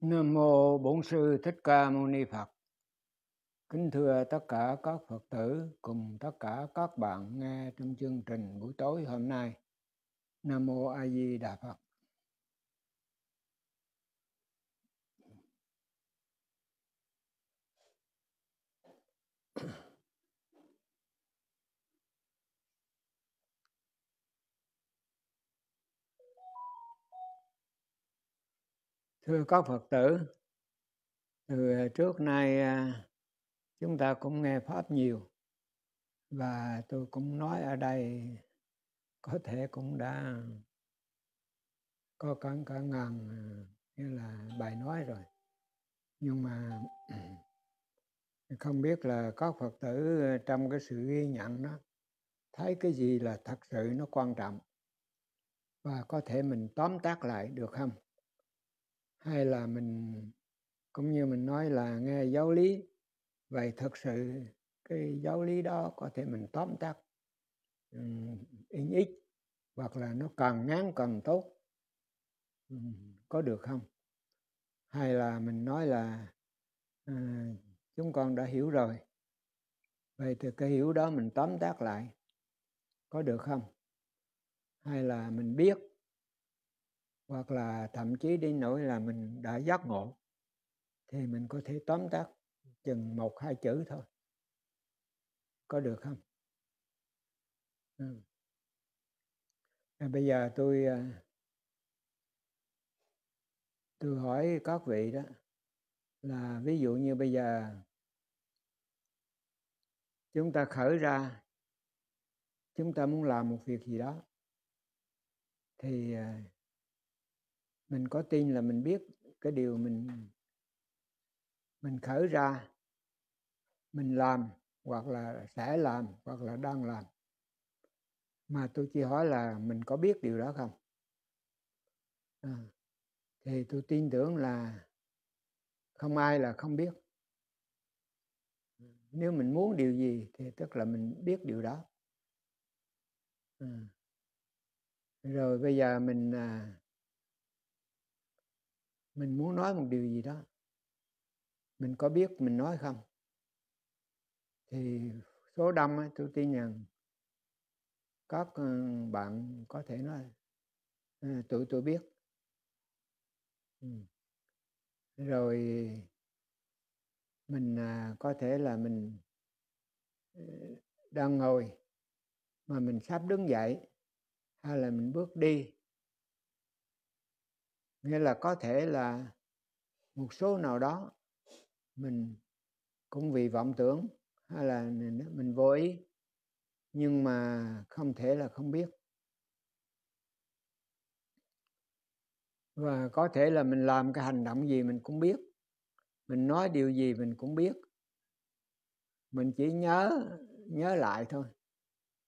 Nam mô Bổn sư Thích Ca Mâu Ni Phật. Kính thưa tất cả các Phật tử cùng tất cả các bạn nghe trong chương trình buổi tối hôm nay. Nam mô A Di Đà Phật. thưa các phật tử từ ờ, trước nay ờ, chúng ta cũng nghe pháp nhiều và tôi cũng nói ở đây có thể cũng đã có cả cả ngàn ờ, như là bài nói rồi nhưng mà không biết là các phật tử trong cái sự ghi nhận đó thấy cái gì là thật sự nó quan trọng và có thể mình tóm tắt lại được không hay là mình cũng như mình nói là nghe giáo lý vậy thực sự cái giáo lý đó có thể mình tóm tắt um, in ít hoặc là nó càng ngắn càng tốt um, có được không hay là mình nói là uh, chúng con đã hiểu rồi vậy từ cái hiểu đó mình tóm tắt lại có được không hay là mình biết hoặc là thậm chí đi nỗi là mình đã giác ngộ thì mình có thể tóm tắt chừng một hai chữ thôi có được không ừ. À, bây giờ tôi à, tôi hỏi các vị đó là ví dụ như bây giờ chúng ta khởi ra chúng ta muốn làm một việc gì đó thì à, mình có tin là mình biết cái điều mình mình khởi ra mình làm hoặc là sẽ làm hoặc là đang làm mà tôi chỉ hỏi là mình có biết điều đó không à, thì tôi tin tưởng là không ai là không biết nếu mình muốn điều gì thì tức là mình biết điều đó à. rồi bây giờ mình à, mình muốn nói một điều gì đó mình có biết mình nói không thì số đông ấy, tôi tin rằng các ờ, bạn có thể nói ờ, tụi tôi biết ừ. rồi mình à, có thể là mình ờ, đang ngồi mà mình sắp đứng dậy hay là mình bước đi nghĩa là có thể là một số nào đó mình cũng vì vọng tưởng hay là mình, vô ý nhưng mà không thể là không biết và có thể là mình làm cái hành động gì mình cũng biết mình nói điều gì mình cũng biết mình chỉ nhớ nhớ lại thôi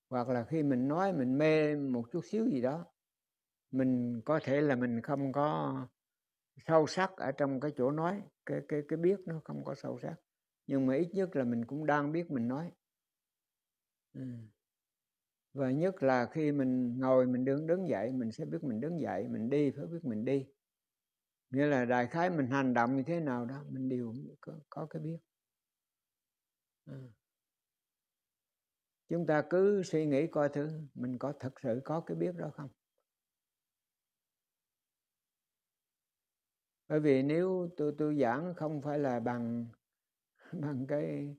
hoặc là khi mình nói mình mê một chút xíu gì đó mình có thể là mình không có sâu sắc ở trong cái chỗ nói cái cái cái biết nó không có sâu sắc nhưng mà ít nhất là mình cũng đang biết mình nói và nhất là khi mình ngồi mình đứng đứng dậy mình sẽ biết mình đứng dậy mình đi phải biết mình đi nghĩa là đại khái mình hành động như thế nào đó mình đều có, có cái biết chúng ta cứ suy nghĩ coi thử mình có thật sự có cái biết đó không bởi vì nếu tôi tôi giảng không phải là bằng bằng cái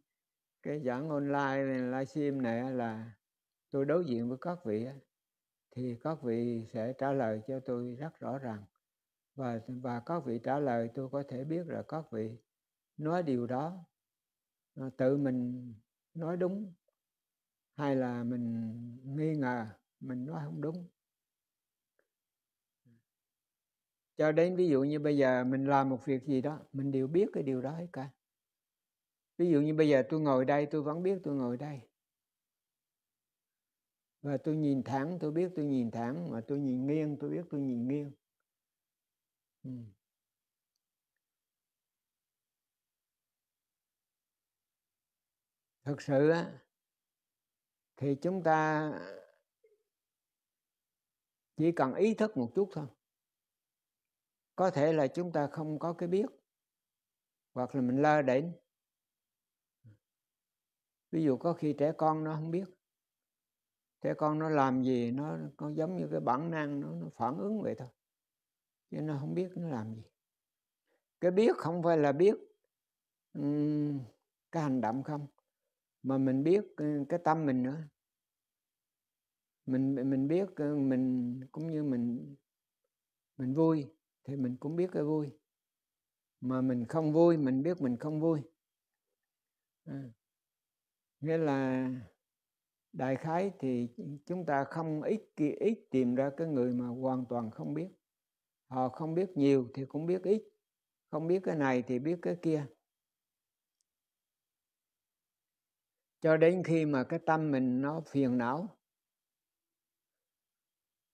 cái giảng online này, livestream này là tôi đối diện với các vị thì các vị sẽ trả lời cho tôi rất rõ ràng và và các vị trả lời tôi có thể biết là các vị nói điều đó à, tự mình nói đúng hay là mình nghi ngờ mình nói không đúng cho đến ví dụ như bây giờ mình làm một việc gì đó mình đều biết cái điều đó hết cả ví dụ như bây giờ tôi ngồi đây tôi vẫn biết tôi ngồi đây và tôi nhìn thẳng tôi biết tôi nhìn thẳng mà tôi nhìn nghiêng tôi biết tôi nhìn nghiêng ừ. thực sự á thì chúng ta chỉ cần ý thức một chút thôi có thể là chúng ta không có cái biết hoặc là mình lơ đễnh ví dụ có khi trẻ con nó không biết trẻ con nó làm gì nó có giống như cái bản năng nó, nó phản ứng vậy thôi chứ nó không biết nó làm gì cái biết không phải là biết um, cái hành động không mà mình biết ừ, cái tâm mình nữa mình mình biết ừ, mình cũng như mình mình vui thì mình cũng biết cái vui mà mình không vui mình biết mình không vui à. nghĩa là đại khái thì chúng ta không ít ít tìm ra cái người mà hoàn toàn không biết họ không biết nhiều thì cũng biết ít không biết cái này thì biết cái kia cho đến khi mà cái tâm mình nó phiền não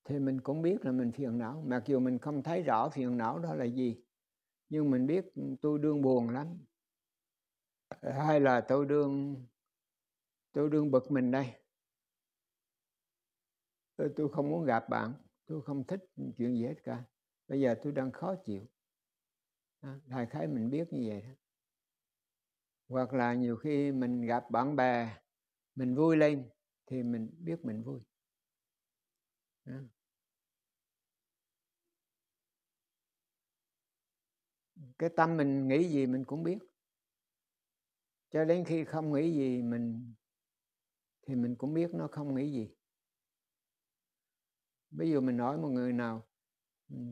thì mình cũng biết là mình phiền não mặc dù mình không thấy rõ phiền não đó là gì nhưng mình biết tôi đương buồn lắm hay là tôi đương tôi đương bực mình đây tôi không muốn gặp bạn tôi không thích chuyện gì hết cả bây giờ tôi đang khó chịu đại khái mình biết như vậy đó hoặc là nhiều khi mình gặp bạn bè mình vui lên thì mình biết mình vui cái tâm mình nghĩ gì mình cũng biết cho đến khi không nghĩ gì mình thì mình cũng biết nó không nghĩ gì ví dụ mình nói một người nào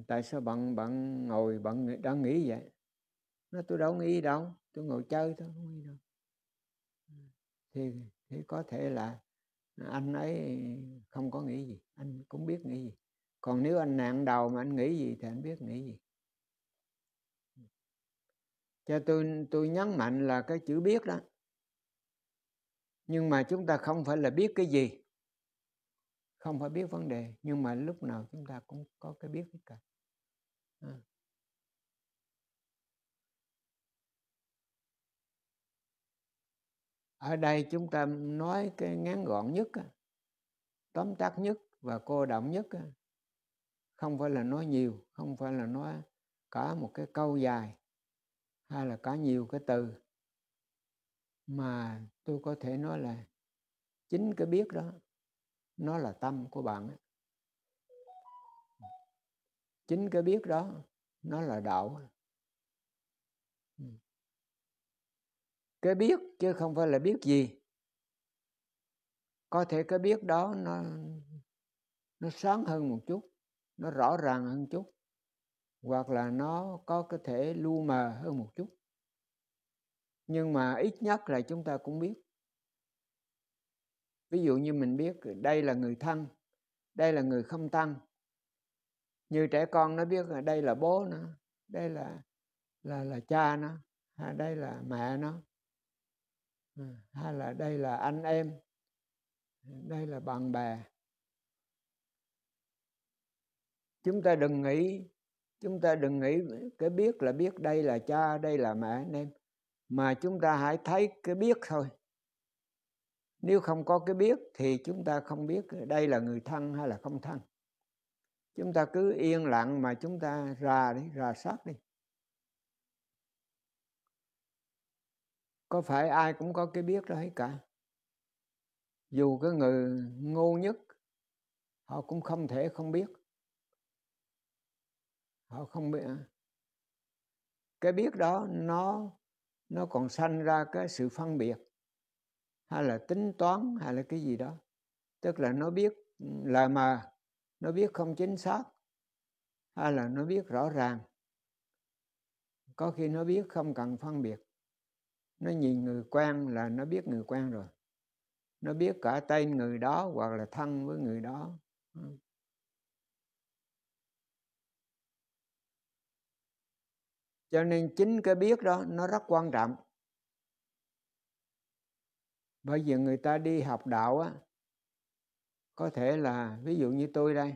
tại sao bạn bạn ngồi bạn đã nghĩ vậy nó tôi đâu nghĩ đâu tôi ngồi chơi thôi không nghĩ đâu thì thì có thể là anh ấy không có nghĩ gì anh cũng biết nghĩ gì còn nếu anh nạn đầu mà anh nghĩ gì thì anh biết nghĩ gì cho tôi tôi nhấn mạnh là cái chữ biết đó nhưng mà chúng ta không phải là biết cái gì không phải biết vấn đề nhưng mà lúc nào chúng ta cũng có cái biết hết cả à. ở đây chúng ta nói cái ngắn gọn nhất tóm tắt nhất và cô động nhất không phải là nói nhiều không phải là nói cả một cái câu dài hay là có nhiều cái từ mà tôi có thể nói là chính cái biết đó nó là tâm của bạn chính cái biết đó nó là đạo cái biết chứ không phải là biết gì có thể cái biết đó nó nó sáng hơn một chút nó rõ ràng hơn chút hoặc là nó có có thể lu mờ hơn một chút nhưng mà ít nhất là chúng ta cũng biết ví dụ như mình biết đây là người thân đây là người không thân như trẻ con nó biết là đây là bố nó đây là là là cha nó hay đây là mẹ nó ừ, hay là đây là anh em đây là bạn bè chúng ta đừng nghĩ chúng ta đừng nghĩ cái biết là biết đây là cha đây là mẹ anh em mà chúng ta hãy thấy cái biết thôi nếu không có cái biết thì chúng ta không biết đây là người thân hay là không thân chúng ta cứ yên lặng mà chúng ta ra đi ra sát đi có phải ai cũng có cái biết đó hết cả dù cái người ngu nhất họ cũng không thể không biết họ không biết cái biết đó nó nó còn sanh ra cái sự phân biệt hay là tính toán hay là cái gì đó tức là nó biết là mà nó biết không chính xác hay là nó biết rõ ràng có khi nó biết không cần phân biệt nó nhìn người quen là nó biết người quen rồi nó biết cả tên người đó hoặc là thân với người đó cho nên chính cái biết đó nó rất quan trọng bởi vì người ta đi học đạo á có thể là ví dụ như tôi đây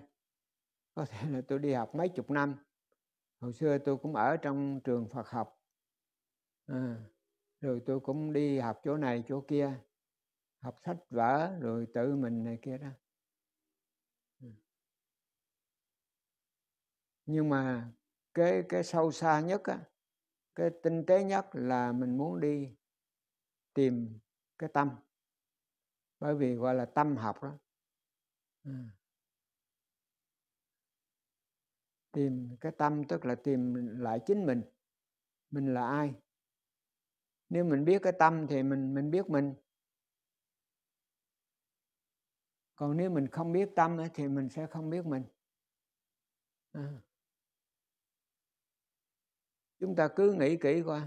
có thể là tôi đi học mấy chục năm hồi xưa tôi cũng ở trong trường phật học à, rồi tôi cũng đi học chỗ này chỗ kia học sách vở rồi tự mình này kia đó ừ. nhưng mà cái cái sâu xa nhất á cái tinh tế nhất là mình muốn đi tìm cái tâm bởi vì gọi là tâm học đó ừ. tìm cái tâm tức là tìm lại chính mình mình là ai nếu mình biết cái tâm thì mình mình biết mình còn nếu mình không biết tâm thì mình sẽ không biết mình à chúng ta cứ nghĩ kỹ coi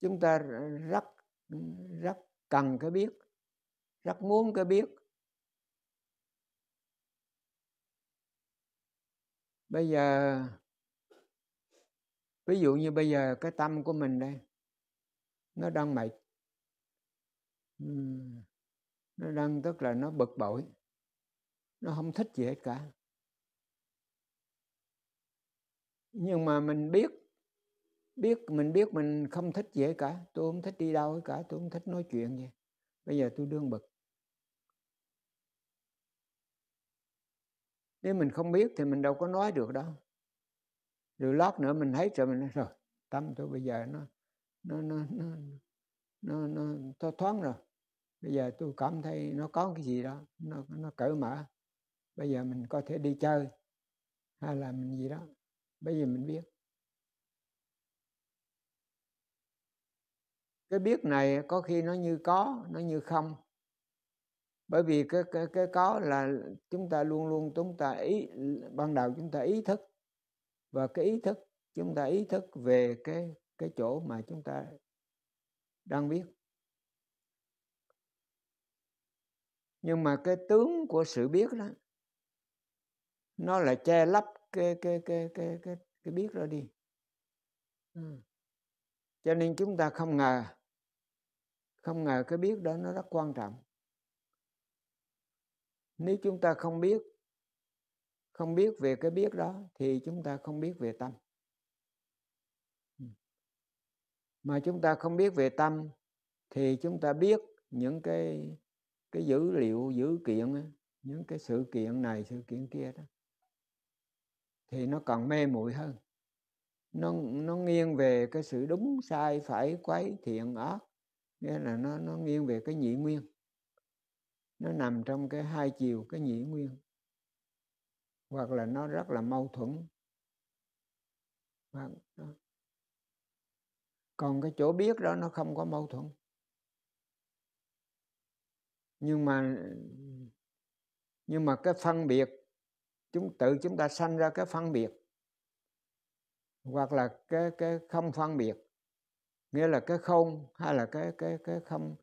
chúng ta rất rất cần cái biết rất muốn cái biết bây giờ ví dụ như bây giờ cái tâm của mình đây nó đang mệt nó đang tức là nó bực bội nó không thích gì hết cả nhưng mà mình biết biết mình biết mình không thích gì cả tôi không thích đi đâu cả tôi không thích nói chuyện gì bây giờ tôi đương bực nếu mình không biết thì mình đâu có nói được đâu rồi lót nữa mình thấy rồi mình nói, rồi tâm tôi bây giờ nó nó nó nó nó, nó, nó thoáng rồi bây giờ tôi cảm thấy nó có cái gì đó nó nó cởi mở bây giờ mình có thể đi chơi hay là mình gì đó bây giờ mình biết cái biết này có khi nó như có nó như không bởi vì cái cái cái có là chúng ta luôn luôn chúng ta ý ban đầu chúng ta ý thức và cái ý thức chúng ta ý thức về cái cái chỗ mà chúng ta đang biết nhưng mà cái tướng của sự biết đó nó là che lấp cái cái cái cái cái, cái biết ra đi cho nên chúng ta không ngờ không ngờ cái biết đó nó rất quan trọng nếu chúng ta không biết không biết về cái biết đó thì chúng ta không biết về tâm mà chúng ta không biết về tâm thì chúng ta biết những cái cái dữ liệu dữ kiện những cái sự kiện này sự kiện kia đó thì nó còn mê muội hơn nó nó nghiêng về cái sự đúng sai phải quấy thiện ác nghĩa là nó nó nghiêng về cái nhị nguyên nó nằm trong cái hai chiều cái nhị nguyên hoặc là nó rất là mâu thuẫn hoặc còn cái chỗ biết đó nó không có mâu thuẫn nhưng mà nhưng mà cái phân biệt chúng tự chúng ta sanh ra cái phân biệt hoặc là cái cái không phân biệt nghĩa là cái không hay là cái cái cái không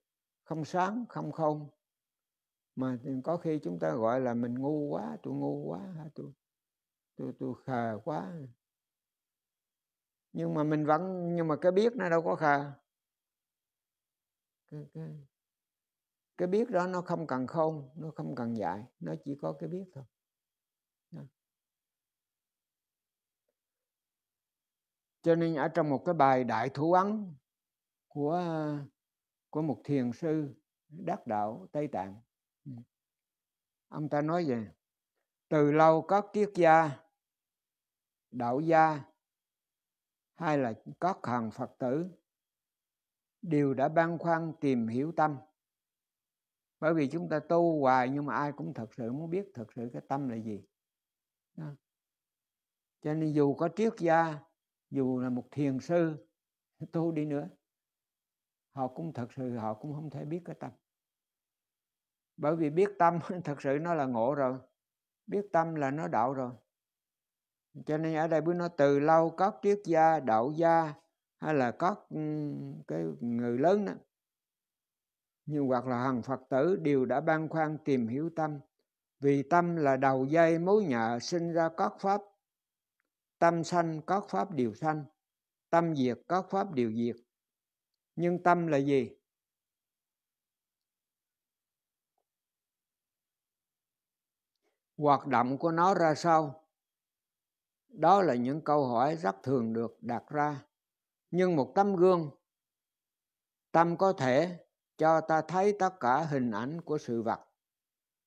không sáng không không mà có khi chúng ta gọi là mình ngu quá tôi ngu quá tôi tôi tôi khờ quá nhưng mà mình vẫn nhưng mà cái biết nó đâu có khờ cái, cái, cái biết đó nó không cần không nó không cần dạy nó chỉ có cái biết thôi cho nên ở trong một cái bài đại thủ ấn của của một thiền sư đắc đạo tây tạng ừ. ông ta nói về từ lâu các kiết gia đạo gia hay là các hàng phật tử đều đã băn khoăn tìm hiểu tâm bởi vì chúng ta tu hoài nhưng mà ai cũng thật sự muốn biết thật sự cái tâm là gì Đó. cho nên dù có triết gia dù là một thiền sư tu đi nữa họ cũng thật sự họ cũng không thể biết cái tâm bởi vì biết tâm thật sự nó là ngộ rồi biết tâm là nó đạo rồi cho nên ở đây bữa nó từ lâu có triết gia đạo gia hay là có ừ, cái người lớn đó nhưng hoặc là hằng phật tử đều đã ban khoan tìm hiểu tâm vì tâm là đầu dây mối nhợ sinh ra các pháp Tâm sanh có pháp điều sanh, tâm diệt có pháp điều diệt. Nhưng tâm là gì? Hoạt động của nó ra sao? Đó là những câu hỏi rất thường được đặt ra. Nhưng một tấm gương, tâm có thể cho ta thấy tất cả hình ảnh của sự vật.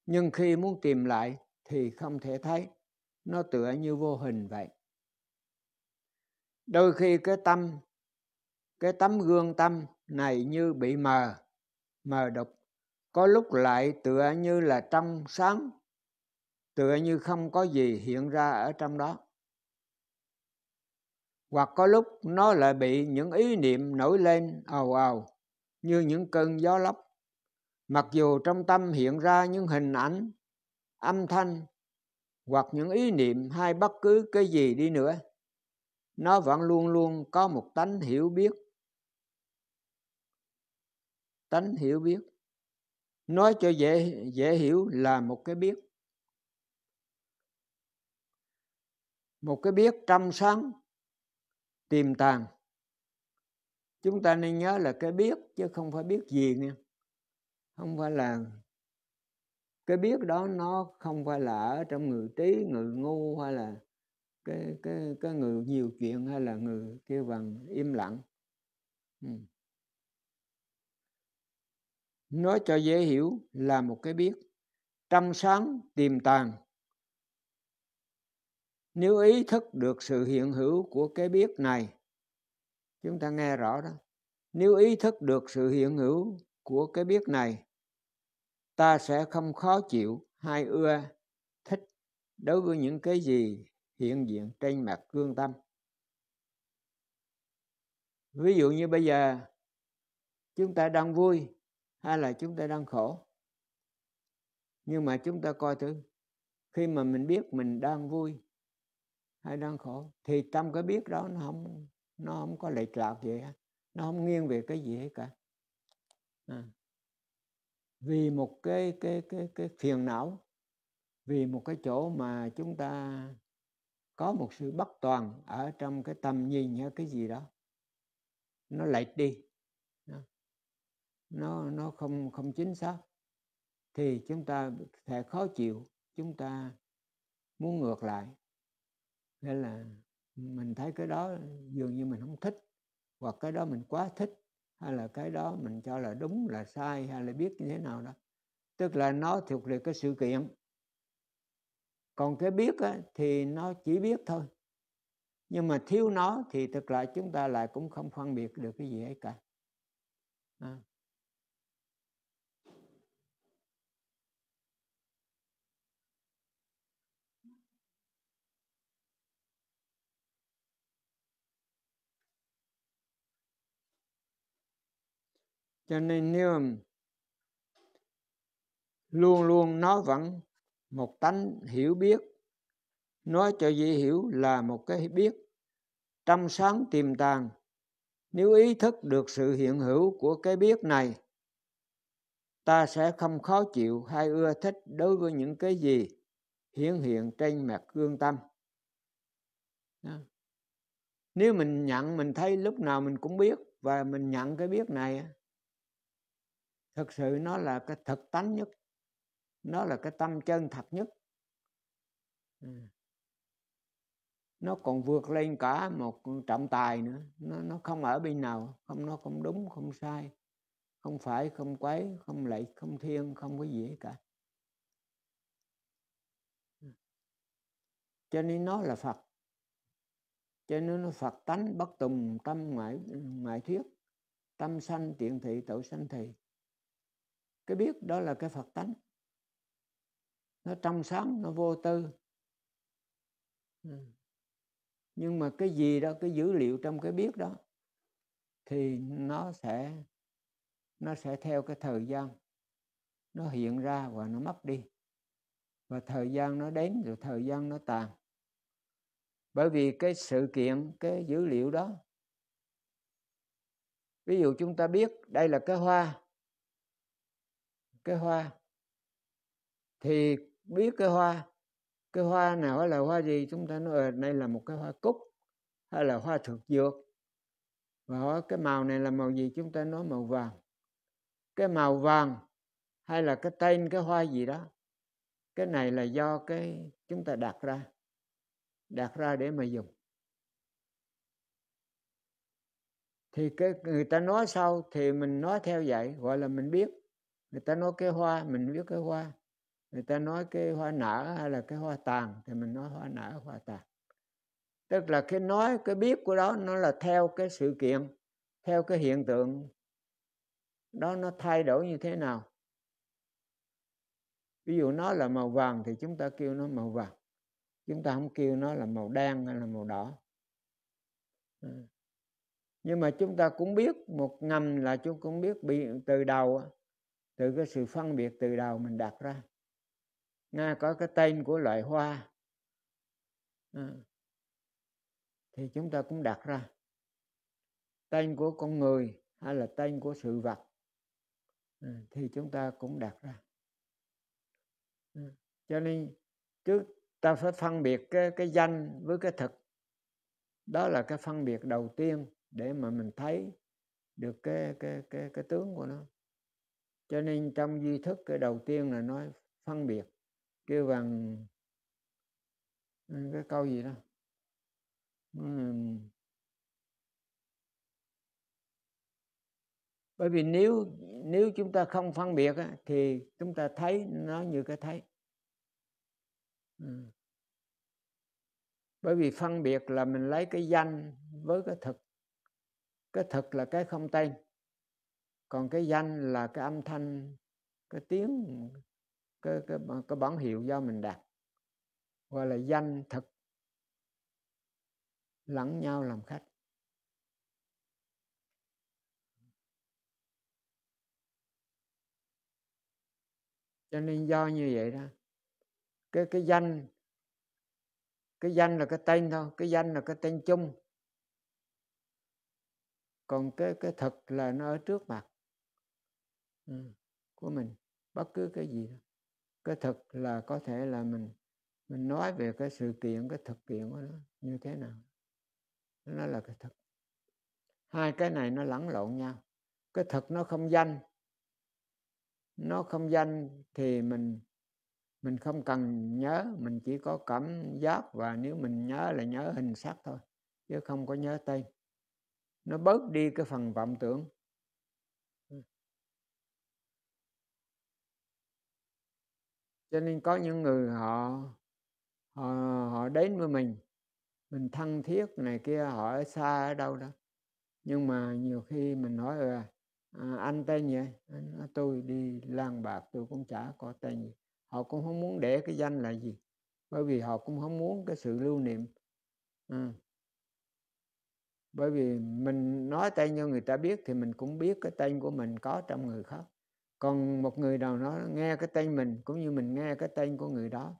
Nhưng khi muốn tìm lại thì không thể thấy, nó tựa như vô hình vậy đôi khi cái tâm cái tấm gương tâm này như bị mờ mờ đục có lúc lại tựa như là trong sáng tựa như không có gì hiện ra ở trong đó hoặc có lúc nó lại bị những ý niệm nổi lên ào ào như những cơn gió lốc mặc dù trong tâm hiện ra những hình ảnh âm thanh hoặc những ý niệm hay bất cứ cái gì đi nữa nó vẫn luôn luôn có một tánh hiểu biết tánh hiểu biết nói cho dễ dễ hiểu là một cái biết một cái biết trong sáng tiềm tàng chúng ta nên nhớ là cái biết chứ không phải biết gì nha không phải là cái biết đó nó không phải là ở trong người trí người ngu hay là cái cái cái người nhiều chuyện hay là người kêu bằng im lặng ừ. nói cho dễ hiểu là một cái biết trong sáng tiềm tàng nếu ý thức được sự hiện hữu của cái biết này chúng ta nghe rõ đó nếu ý thức được sự hiện hữu của cái biết này ta sẽ không khó chịu hay ưa thích đối với những cái gì hiện diện trên mặt cương tâm ví dụ như bây giờ chúng ta đang vui hay là chúng ta đang khổ nhưng mà chúng ta coi thử khi mà mình biết mình đang vui hay đang khổ thì tâm cái biết đó nó không nó không có lệch lạc gì hết nó không nghiêng về cái gì hết cả à. vì một cái cái cái cái phiền não vì một cái chỗ mà chúng ta có một sự bất toàn ở trong cái tâm nhìn hay cái gì đó nó lệch đi nó nó không không chính xác thì chúng ta sẽ khó chịu chúng ta muốn ngược lại nghĩa là mình thấy cái đó dường như mình không thích hoặc cái đó mình quá thích hay là cái đó mình cho là đúng là sai hay là biết như thế nào đó tức là nó thuộc về cái sự kiện còn cái biết á, thì nó chỉ biết thôi nhưng mà thiếu nó thì thực lại chúng ta lại cũng không phân biệt được cái gì ấy cả à. cho nên nếu luôn luôn nó vẫn một tánh hiểu biết nói cho dễ hiểu là một cái biết trong sáng tiềm tàng nếu ý thức được sự hiện hữu của cái biết này ta sẽ không khó chịu hay ưa thích đối với những cái gì hiển hiện trên mặt gương tâm nếu mình nhận mình thấy lúc nào mình cũng biết và mình nhận cái biết này thực sự nó là cái thực tánh nhất nó là cái tâm chân thật nhất ừ. nó còn vượt lên cả một trọng tài nữa nó nó không ở bên nào không nó không đúng không sai không phải không quấy không lạy không thiên không có gì cả ừ. cho nên nó là phật cho nên nó phật tánh bất tùng tâm ngoại ngoại thuyết tâm sanh tiện thị tội sanh thị cái biết đó là cái phật tánh nó trong sáng nó vô tư ừ. nhưng mà cái gì đó cái dữ liệu trong cái biết đó thì nó sẽ nó sẽ theo cái thời gian nó hiện ra và nó mất đi và thời gian nó đến rồi thời gian nó tàn bởi vì cái sự kiện cái dữ liệu đó ví dụ chúng ta biết đây là cái hoa cái hoa thì biết cái hoa cái hoa nào là hoa gì chúng ta nói ở ờ, đây là một cái hoa cúc hay là hoa thực dược và hỏi cái màu này là màu gì chúng ta nói màu vàng cái màu vàng hay là cái tên cái hoa gì đó cái này là do cái chúng ta đặt ra đặt ra để mà dùng thì cái người ta nói sau thì mình nói theo vậy gọi là mình biết người ta nói cái hoa mình biết cái hoa người ta nói cái hoa nở hay là cái hoa tàn thì mình nói hoa nở hoa tàn tức là cái nói cái biết của đó nó là theo cái sự kiện theo cái hiện tượng đó nó thay đổi như thế nào ví dụ nó là màu vàng thì chúng ta kêu nó màu vàng chúng ta không kêu nó là màu đen hay là màu đỏ ừ. nhưng mà chúng ta cũng biết một ngầm là chúng cũng biết bị từ đầu từ cái sự phân biệt từ đầu mình đặt ra Nga có cái tên của loại hoa à, thì chúng ta cũng đặt ra tên của con người hay là tên của sự vật à, thì chúng ta cũng đặt ra à, cho nên trước ta phải phân biệt cái, cái danh với cái thực đó là cái phân biệt đầu tiên để mà mình thấy được cái cái cái cái tướng của nó cho nên trong duy thức cái đầu tiên là nói phân biệt kêu bằng ờ, cái câu gì đó ờ, bởi vì nếu nếu chúng ta không phân biệt thì chúng ta thấy nó như cái thấy ừ. bởi vì phân biệt là mình lấy cái danh với cái thực cái thực là cái không tên còn cái danh là cái âm thanh cái tiếng cái cái cái bản hiệu do mình đặt gọi là danh thực lẫn nhau làm khách cho nên do như vậy đó cái cái danh cái danh là cái tên thôi cái danh là cái tên chung còn cái cái thực là nó ở trước mặt ừ, của mình bất cứ cái gì đó cái thực là có thể là mình mình nói về cái sự kiện cái thực kiện của nó như thế nào nó là cái thực hai cái này nó lẫn lộn nhau cái thực nó không danh nó không danh thì mình mình không cần nhớ mình chỉ có cảm giác và nếu mình nhớ là nhớ hình sắc thôi chứ không có nhớ tên nó bớt đi cái phần vọng tưởng cho nên có những người họ họ họ đến với mình mình thân thiết này kia họ ở xa ở đâu đó nhưng mà nhiều khi mình nói là ờ, à, anh tên gì anh nói, tôi đi lang bạc tôi cũng chả có tên gì họ cũng không muốn để cái danh là gì bởi vì họ cũng không muốn cái sự lưu niệm à. bởi vì mình nói tên cho người ta biết thì mình cũng biết cái tên của mình có trong người khác còn một người nào đó nghe cái tên mình cũng như mình nghe cái tên của người đó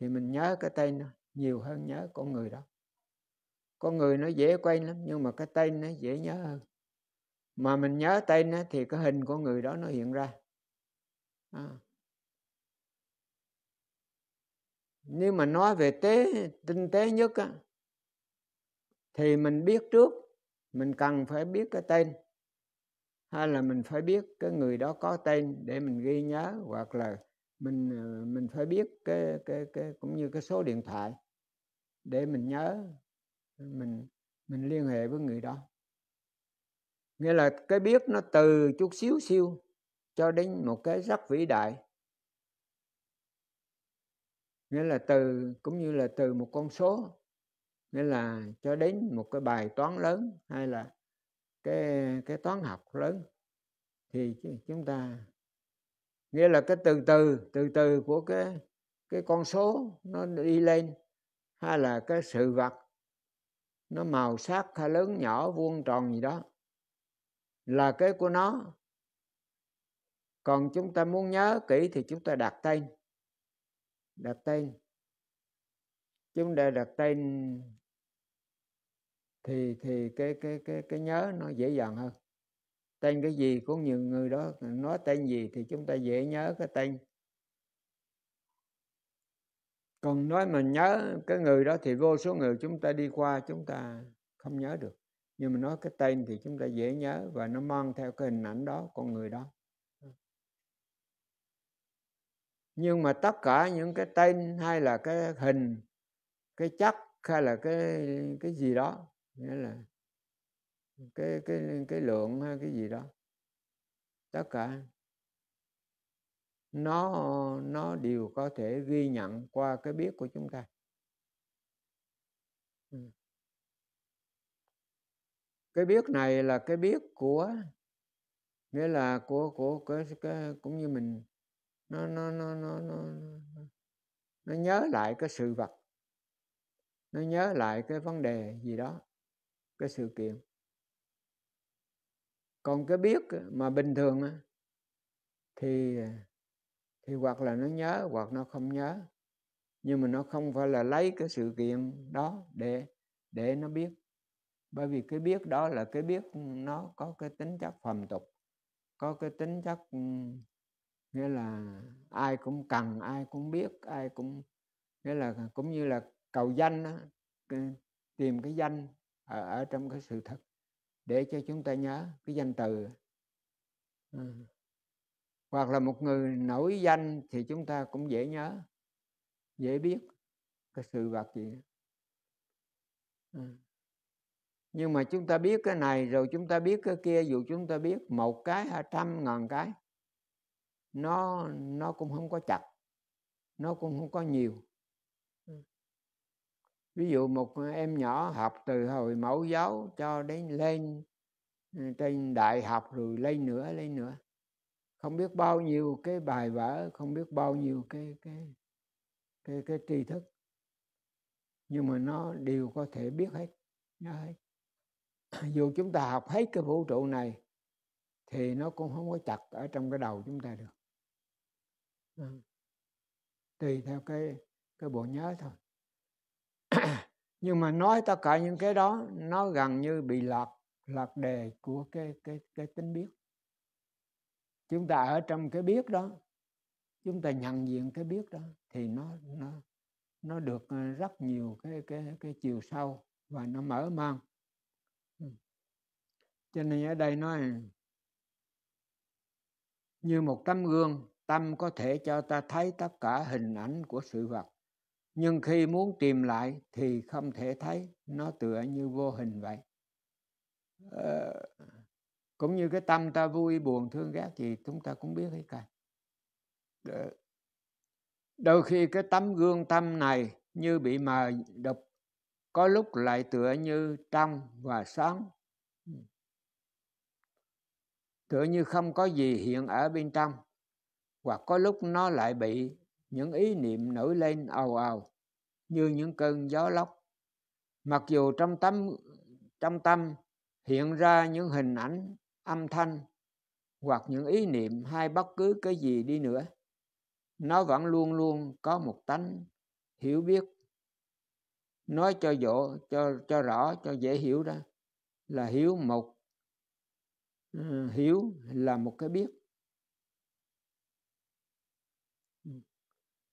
thì mình nhớ cái tên nhiều hơn nhớ con người đó con người nó dễ quen lắm nhưng mà cái tên nó dễ nhớ hơn mà mình nhớ tên thì cái hình của người đó nó hiện ra à. nếu mà nói về tế tinh tế nhất á, thì mình biết trước mình cần phải biết cái tên hay là mình phải biết cái người đó có tên để mình ghi nhớ hoặc là mình ờ, mình phải biết cái cái cái cũng như cái số điện thoại để mình nhớ mình mình liên hệ với người đó nghĩa là cái biết nó từ chút xíu xíu cho đến một cái rất vĩ đại nghĩa là từ cũng như là từ một con số nghĩa là cho đến một cái bài toán lớn hay là cái cái toán học lớn thì chúng ta nghĩa là cái từ từ từ từ của cái cái con số nó đi lên hay là cái sự vật nó màu sắc hay lớn nhỏ vuông tròn gì đó là cái của nó còn chúng ta muốn nhớ kỹ thì chúng ta đặt tên đặt tên chúng ta đặt tên thì thì cái cái cái cái nhớ nó dễ dàng hơn tên cái gì của nhiều người đó nói tên gì thì chúng ta dễ nhớ cái tên còn nói mình nhớ cái người đó thì vô số người chúng ta đi qua chúng ta không nhớ được nhưng mà nói cái tên thì chúng ta dễ nhớ và nó mang theo cái hình ảnh đó con người đó nhưng mà tất cả những cái tên hay là cái hình cái chất hay là cái cái gì đó nghĩa là cái cái cái lượng hay cái gì đó tất cả nó nó đều có thể ghi nhận qua cái biết của chúng ta ừ. cái biết này là cái biết của nghĩa là của của cái, cái cũng như mình nó nó nó nó nó nó nhớ lại cái sự vật nó nhớ lại cái vấn đề gì đó cái sự kiện còn cái biết mà bình thường thì thì hoặc là nó nhớ hoặc nó không nhớ nhưng mà nó không phải là lấy cái sự kiện đó để để nó biết bởi vì cái biết đó là cái biết nó có cái tính chất phàm tục có cái tính chất ừ, nghĩa là ai cũng cần ai cũng biết ai cũng nghĩa là cũng như là cầu danh đó, tìm cái danh ở, ở trong cái sự thật để cho chúng ta nhớ cái danh từ à. hoặc là một người nổi danh thì chúng ta cũng dễ nhớ dễ biết cái sự vật gì à. nhưng mà chúng ta biết cái này rồi chúng ta biết cái kia dù chúng ta biết một cái hay trăm ngàn cái nó nó cũng không có chặt nó cũng không có nhiều ví dụ một ờ, em nhỏ học từ hồi mẫu giáo cho đến lên ờ, trên đại học rồi lên nữa lên nữa không biết bao nhiêu cái bài vở không biết bao nhiêu cái cái cái cái tri thức nhưng mà nó đều có thể biết hết nhớ hết dù chúng ta học hết cái vũ trụ này thì nó cũng không có chặt ở trong cái đầu chúng ta được ờ. tùy theo cái cái bộ nhớ thôi nhưng mà nói tất cả những cái đó nó gần như bị lạc lạc đề của cái cái cái tính biết chúng ta ở trong cái biết đó chúng ta nhận diện cái biết đó thì nó nó nó được ờ, rất nhiều cái cái cái chiều sâu và nó mở mang cho nên ở đây nói như một tấm gương tâm có thể cho ta thấy tất cả hình ảnh của sự vật nhưng khi muốn tìm lại thì không thể thấy nó tựa như vô hình vậy ờ, cũng như cái tâm ta vui buồn thương ghét gì chúng ta cũng biết hết cả đôi khi cái tấm gương tâm này như bị mờ đục có lúc lại tựa như trong và sáng tựa như không có gì hiện ở bên trong hoặc có lúc nó lại bị những ý niệm nổi lên ầu ầu như những cơn gió lốc mặc dù trong tâm trong tâm hiện ra những hình ảnh âm thanh hoặc những ý niệm hay bất cứ cái gì đi nữa nó vẫn luôn luôn có một tánh hiểu biết nói cho dỗ cho cho rõ cho dễ hiểu ra là hiểu một ừ, hiểu là một cái biết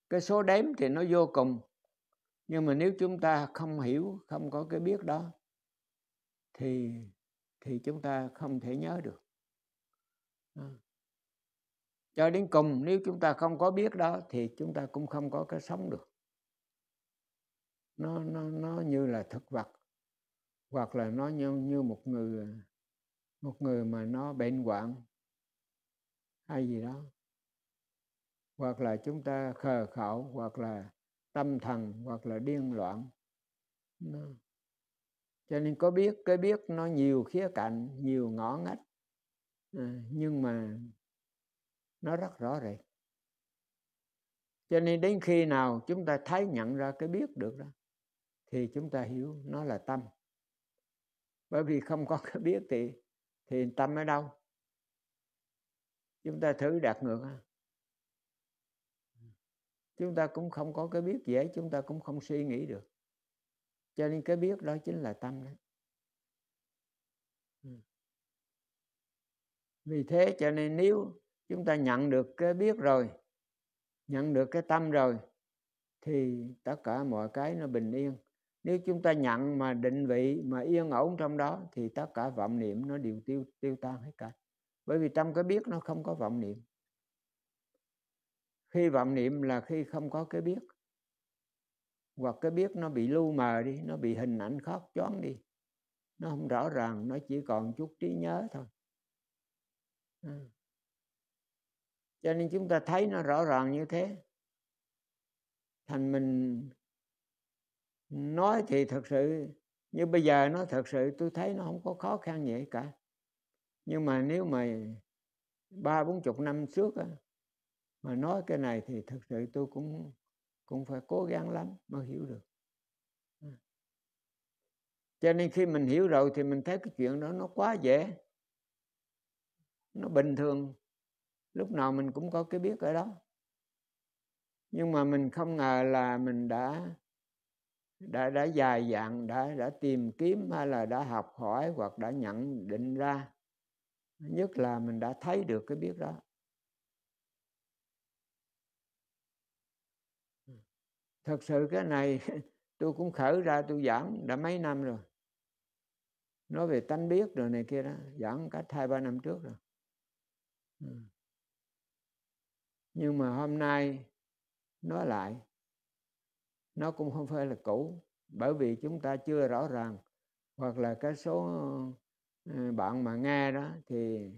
cái số đếm thì nó vô cùng nhưng mà nếu chúng ta không hiểu không có cái biết đó thì thì chúng ta không thể nhớ được à. cho đến cùng nếu chúng ta không có biết đó thì chúng ta cũng không có cái sống được nó nó nó như là thực vật hoặc là nó như như một người một người mà nó bệnh hoạn hay gì đó hoặc là chúng ta khờ khạo hoặc là tâm thần hoặc là điên loạn nó. cho nên có biết cái biết nó nhiều khía cạnh nhiều ngõ ngách à, nhưng mà nó rất rõ rệt cho nên đến khi nào chúng ta thấy nhận ra cái biết được đó thì chúng ta hiểu nó là tâm bởi vì không có cái biết thì thì tâm ở đâu chúng ta thử đặt ngược chúng ta cũng không có cái biết dễ chúng ta cũng không suy nghĩ được cho nên cái biết đó chính là tâm đấy ừ. vì thế cho nên nếu chúng ta nhận được cái biết rồi nhận được cái tâm rồi thì tất cả mọi cái nó bình yên nếu chúng ta nhận mà định vị mà yên ổn trong đó thì tất cả vọng niệm nó đều tiêu tiêu tan hết cả bởi vì trong cái biết nó không có vọng niệm khi vọng niệm là khi không có cái biết hoặc cái biết nó bị lưu mờ đi nó bị hình ảnh khóc choáng đi nó không rõ ràng nó chỉ còn chút trí nhớ thôi à. cho nên chúng ta thấy nó rõ ràng như thế thành mình nói thì thật sự như bây giờ nó thật sự tôi thấy nó không có khó khăn vậy cả nhưng mà nếu mà ba bốn chục năm trước mà nói cái này thì thực sự tôi cũng cũng phải cố gắng lắm mới hiểu được ừ. cho nên khi mình hiểu rồi thì mình thấy cái chuyện đó nó quá dễ nó bình thường lúc nào mình cũng có cái biết ở đó nhưng mà mình không ngờ là mình đã đã đã dài dặn đã đã tìm kiếm hay là đã học hỏi hoặc đã nhận định ra nhất là mình đã thấy được cái biết đó thật sự cái này tôi cũng khởi ra tôi giảng đã mấy năm rồi nói về tánh biết rồi này kia đó giảng cách hai ba năm trước rồi ừ. nhưng mà hôm nay nói lại nó cũng không phải là cũ bởi vì chúng ta chưa rõ ràng hoặc là cái số ờ, bạn mà nghe đó thì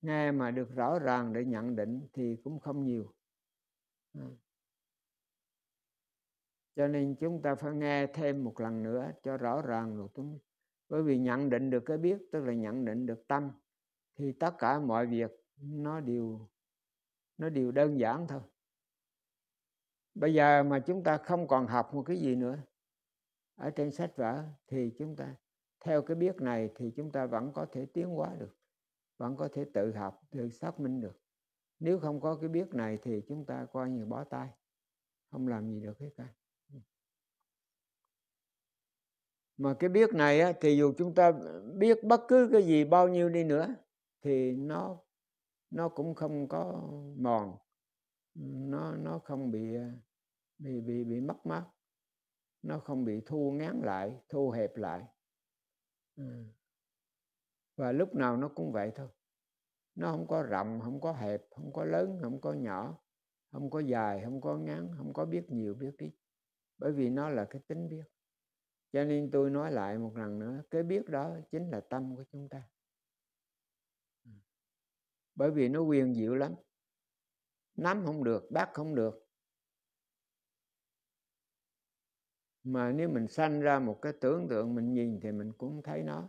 nghe mà được rõ ràng để nhận định thì cũng không nhiều ừ cho nên chúng ta phải nghe thêm một lần nữa cho rõ ràng rồi chúng bởi vì nhận định được cái biết tức là nhận định được tâm thì tất cả mọi việc nó đều nó đều đơn giản thôi bây giờ mà chúng ta không còn học một cái gì nữa ở trên sách vở thì chúng ta theo cái biết này thì chúng ta vẫn có thể tiến hóa được vẫn có thể tự học tự xác minh được nếu không có cái biết này thì chúng ta coi như bỏ tay không làm gì được hết cả mà cái biết này á, thì dù chúng ta biết bất cứ cái gì bao nhiêu đi nữa thì nó nó cũng không có mòn nó nó không bị bị bị bị mất mát nó không bị thu ngán lại thu hẹp lại ừ. và lúc nào nó cũng vậy thôi nó không có rộng không có hẹp không có lớn không có nhỏ không có dài không có ngắn không có biết nhiều biết ít bởi vì nó là cái tính biết cho nên tôi nói lại một lần nữa cái biết đó chính là tâm của chúng ta ừ. bởi vì nó quyền diệu lắm nắm không được bắt không được mà nếu mình sanh ra một cái tưởng tượng mình nhìn thì mình cũng thấy nó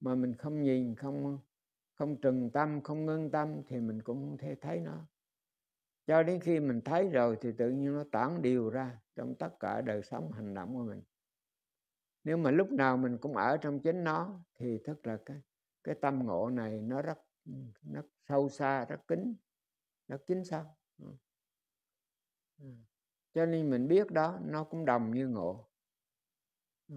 mà mình không nhìn không không trừng tâm không ngưng tâm thì mình cũng không thể thấy nó cho đến khi mình thấy rồi thì tự nhiên nó tản điều ra trong tất cả đời sống hành động của mình nếu mà lúc nào mình cũng ở trong chính nó thì thật là cái cái tâm ngộ này nó rất nó sâu xa rất kính rất chính xác ừ. Ừ. cho nên mình biết đó nó cũng đồng như ngộ ừ,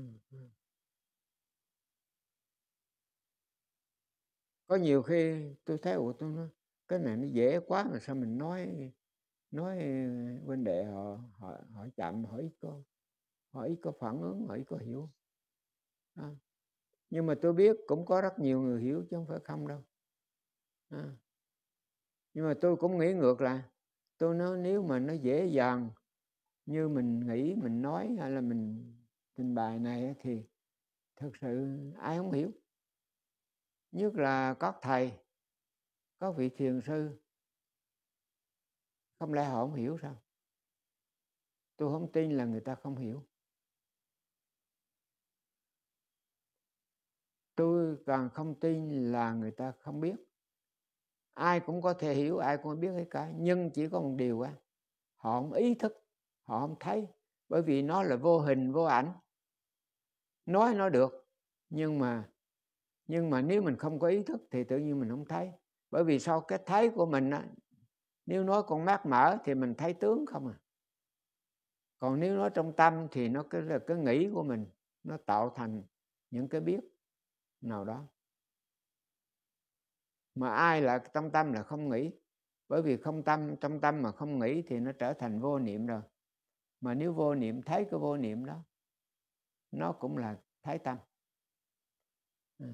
có nhiều khi tôi thấy ủa tôi nói cái này nó dễ quá mà sao mình nói nói ờ, huynh đệ họ họ họ chậm hỏi ít con họ ít có phản ứng họ ít có hiểu à. nhưng mà tôi biết cũng có rất nhiều người hiểu chứ không phải không đâu à. nhưng mà tôi cũng nghĩ ngược lại tôi nói nếu mà nó dễ dàng như mình nghĩ mình nói hay là mình trình bày này thì thực sự ai không hiểu nhất là các thầy các vị thiền sư không lẽ họ không hiểu sao tôi không tin là người ta không hiểu tôi càng không tin là người ta không biết ai cũng có thể hiểu ai cũng biết hết cả nhưng chỉ có một điều á họ không ý thức họ không thấy bởi vì nó là vô hình vô ảnh nói nó được nhưng mà nhưng mà nếu mình không có ý thức thì tự nhiên mình không thấy bởi vì sau cái thấy của mình á nếu nói con mát mở thì mình thấy tướng không à còn nếu nói trong tâm thì nó cái là cái nghĩ của mình nó tạo thành những cái biết nào đó mà ai là trong tâm là không nghĩ bởi vì không tâm trong tâm mà không nghĩ thì nó trở thành vô niệm rồi mà nếu vô niệm thấy cái vô niệm đó nó cũng là thấy tâm ừ.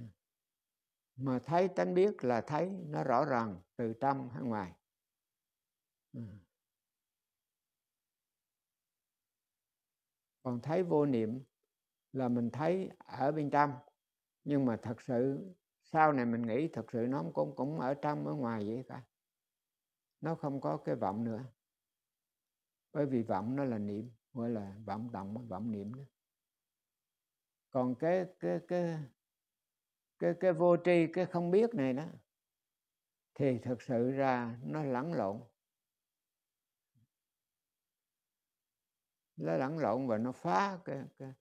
mà thấy tánh biết là thấy nó rõ ràng từ tâm hay ngoài ừ. còn thấy vô niệm là mình thấy ở bên trong nhưng mà thật sự sau này mình nghĩ thật sự nó cũng cũng ở trong ở ngoài vậy cả nó không có cái vọng nữa bởi vì vọng nó là niệm gọi là vọng động vọng niệm đó còn cái cái cái cái cái vô tri cái không biết này đó thì thật sự ra nó lẫn lộn nó lẫn lộn và nó phá cái, cái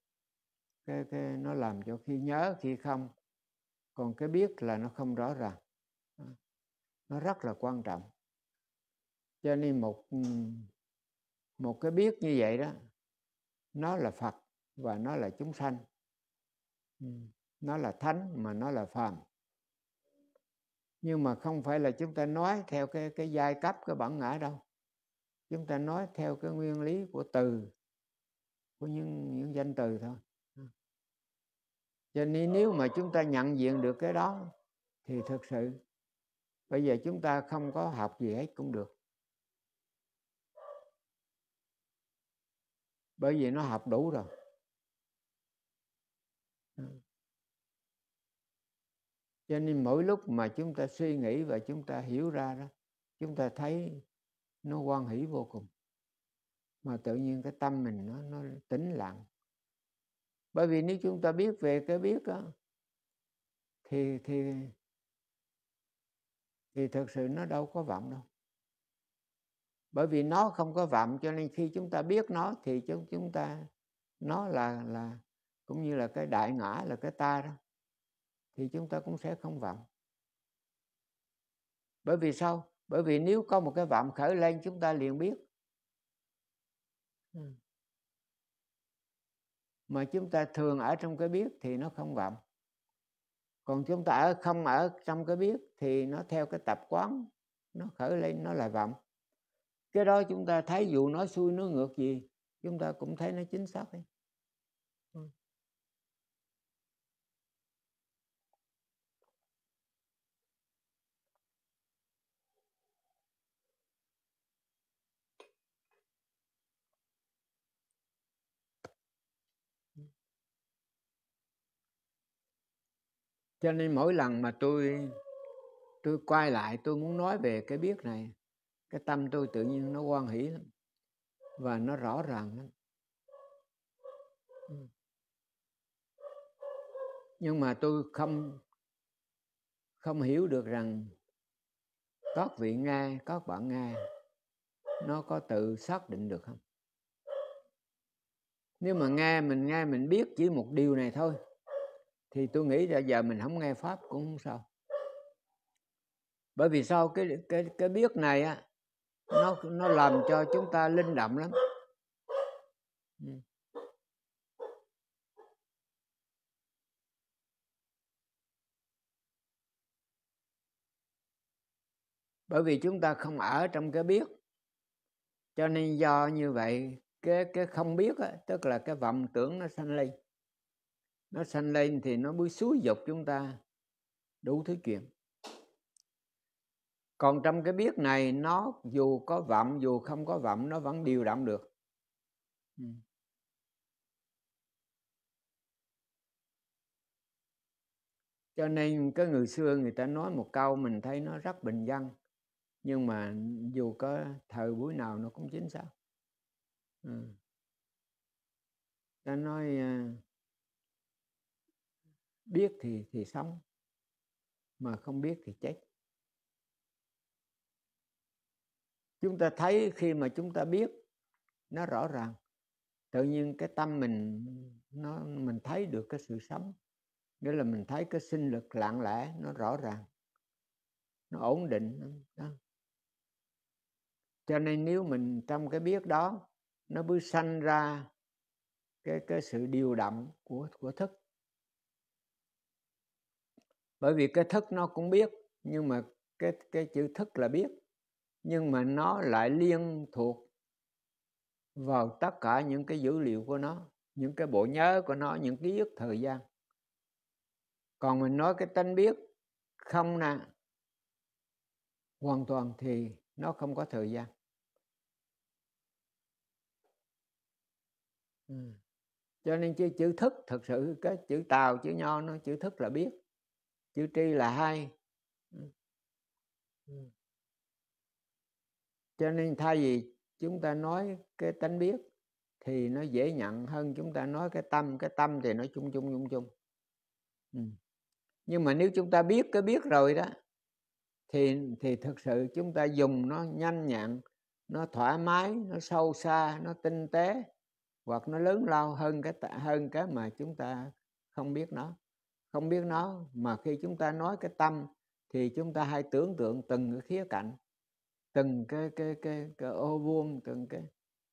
cái, cái nó làm cho khi nhớ khi không còn cái biết là nó không rõ ràng à, nó rất là quan trọng cho nên một một cái biết như vậy đó nó là phật và nó là chúng sanh nó là thánh mà nó là phàm nhưng mà không phải là chúng ta nói theo cái cái giai cấp cái bản ngã đâu chúng ta nói theo cái nguyên lý của từ của những những danh từ thôi cho nên nếu mà chúng ta nhận diện được cái đó thì thực sự bây giờ chúng ta không có học gì hết cũng được bởi vì nó học đủ rồi cho nên mỗi lúc mà chúng ta suy nghĩ và chúng ta hiểu ra đó chúng ta thấy nó quan hỷ vô cùng mà tự nhiên cái tâm mình nó nó tĩnh lặng bởi vì nếu chúng ta biết về cái biết đó, thì thì thì thật sự nó đâu có vọng đâu bởi vì nó không có vọng cho nên khi chúng ta biết nó thì chúng chúng ta nó là là cũng như là cái đại ngã là cái ta đó thì chúng ta cũng sẽ không vọng bởi vì sao bởi vì nếu có một cái vọng khởi lên chúng ta liền biết ừ mà chúng ta thường ở trong cái biết thì nó không vọng còn chúng ta ở không ở trong cái biết thì nó theo cái tập quán nó khởi lên nó lại vọng cái đó chúng ta thấy dù nó xuôi nó ngược gì chúng ta cũng thấy nó chính xác ấy. cho nên mỗi lần mà tôi tôi quay lại tôi muốn nói về cái biết này cái tâm tôi tự nhiên nó quan hỷ lắm và nó rõ ràng lắm ừ. nhưng mà tôi không không hiểu được rằng các vị nghe các bạn nghe nó có tự xác định được không nếu mà nghe mình nghe mình biết chỉ một điều này thôi thì tôi nghĩ là giờ mình không nghe pháp cũng không sao bởi vì sao cái cái cái biết này á nó nó làm cho chúng ta linh động lắm ừ. bởi vì chúng ta không ở trong cái biết cho nên do như vậy cái cái không biết á, tức là cái vọng tưởng nó sanh lên nó sanh lên thì nó mới xúi dục chúng ta đủ thứ chuyện còn trong cái biết này nó dù có vọng dù không có vọng nó vẫn điều động được ừ. cho nên cái người xưa người ta nói một câu mình thấy nó rất bình dân nhưng mà dù có thời buổi nào nó cũng chính xác ừ. ta nói à, biết thì thì sống mà không biết thì chết chúng ta thấy khi mà chúng ta biết nó rõ ràng tự nhiên cái tâm mình nó mình thấy được cái sự sống nghĩa là mình thấy cái sinh lực lạng lẽ nó rõ ràng nó ổn định đó. cho nên nếu mình trong cái biết đó nó mới sanh ra cái cái sự điều động của của thức bởi vì cái thức nó cũng biết nhưng mà cái cái chữ thức là biết nhưng mà nó lại liên thuộc vào tất cả những cái dữ liệu của nó những cái bộ nhớ của nó những ký ức thời gian còn mình nói cái tánh biết không nè hoàn toàn thì nó không có thời gian ừ. cho nên chữ, chữ thức thực sự cái chữ tàu chữ nho nó chữ thức là biết chữ tri là hai ừ. Ừ. cho nên thay vì chúng ta nói cái tánh biết thì nó dễ nhận hơn chúng ta nói cái tâm cái tâm thì nó chung chung chung chung ừ. nhưng mà nếu chúng ta biết cái biết rồi đó thì thì thực sự chúng ta dùng nó nhanh nhặn nó thoải mái nó sâu xa nó tinh tế hoặc nó lớn lao hơn cái hơn cái mà chúng ta không biết nó không biết nó mà khi chúng ta nói cái tâm thì chúng ta hay tưởng tượng từng cái khía cạnh từng cái cái cái, cái ô vuông từng cái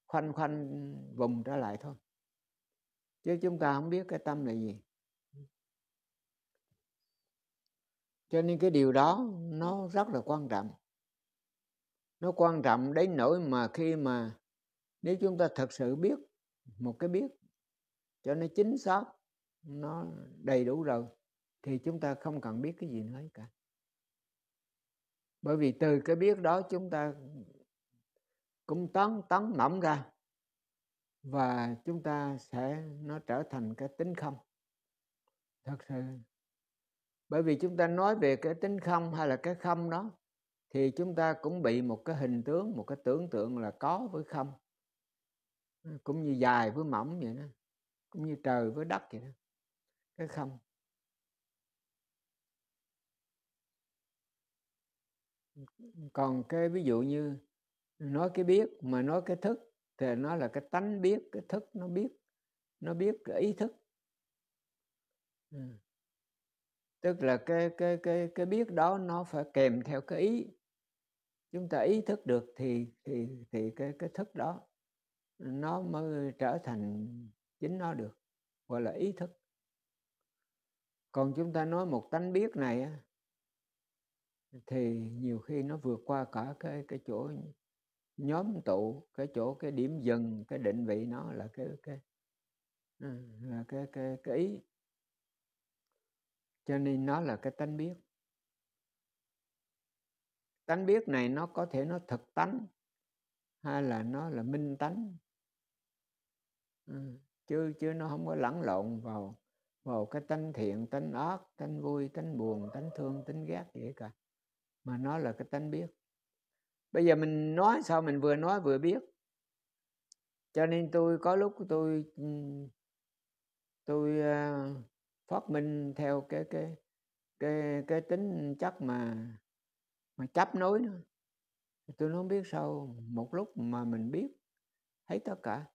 khoanh khoanh vùng trở lại thôi chứ chúng ta không biết cái tâm là gì cho nên cái điều đó nó rất là quan trọng nó quan trọng đến nỗi mà khi mà nếu chúng ta thật sự biết một cái biết cho nó chính xác nó đầy đủ rồi thì chúng ta không cần biết cái gì nữa cả bởi vì từ cái biết đó chúng ta cũng tán tán mỏng ra và chúng ta sẽ nó trở thành cái tính không thật sự bởi vì chúng ta nói về cái tính không hay là cái không đó thì chúng ta cũng bị một cái hình tướng một cái tưởng tượng là có với không cũng như dài với mỏng vậy đó cũng như trời với đất vậy đó cái không còn cái ví dụ như nói cái biết mà nói cái thức thì nó là cái tánh biết cái thức nó biết nó biết cái ý thức ừ. tức là cái cái cái cái biết đó nó phải kèm theo cái ý chúng ta ý thức được thì thì thì cái cái thức đó nó mới trở thành chính nó được gọi là ý thức còn chúng ta nói một tánh biết này thì nhiều khi nó vượt qua cả cái cái chỗ nhóm tụ cái chỗ cái điểm dừng cái định vị nó là cái cái ừ, là cái cái cái ý cho nên nó là cái tánh biết tánh biết này nó có thể nó thực tánh hay là nó là minh tánh ừ, chứ chứ nó không có lẫn lộn vào vào cái tánh thiện tánh ác tánh vui tánh buồn tánh thương tánh ghét vậy cả mà nó là cái tánh biết bây giờ mình nói sao mình vừa nói vừa biết cho nên tôi có lúc tôi tôi uh, phát minh theo cái cái cái cái tính chất mà mà chấp nối nữa tôi không biết sao một lúc mà mình biết thấy tất cả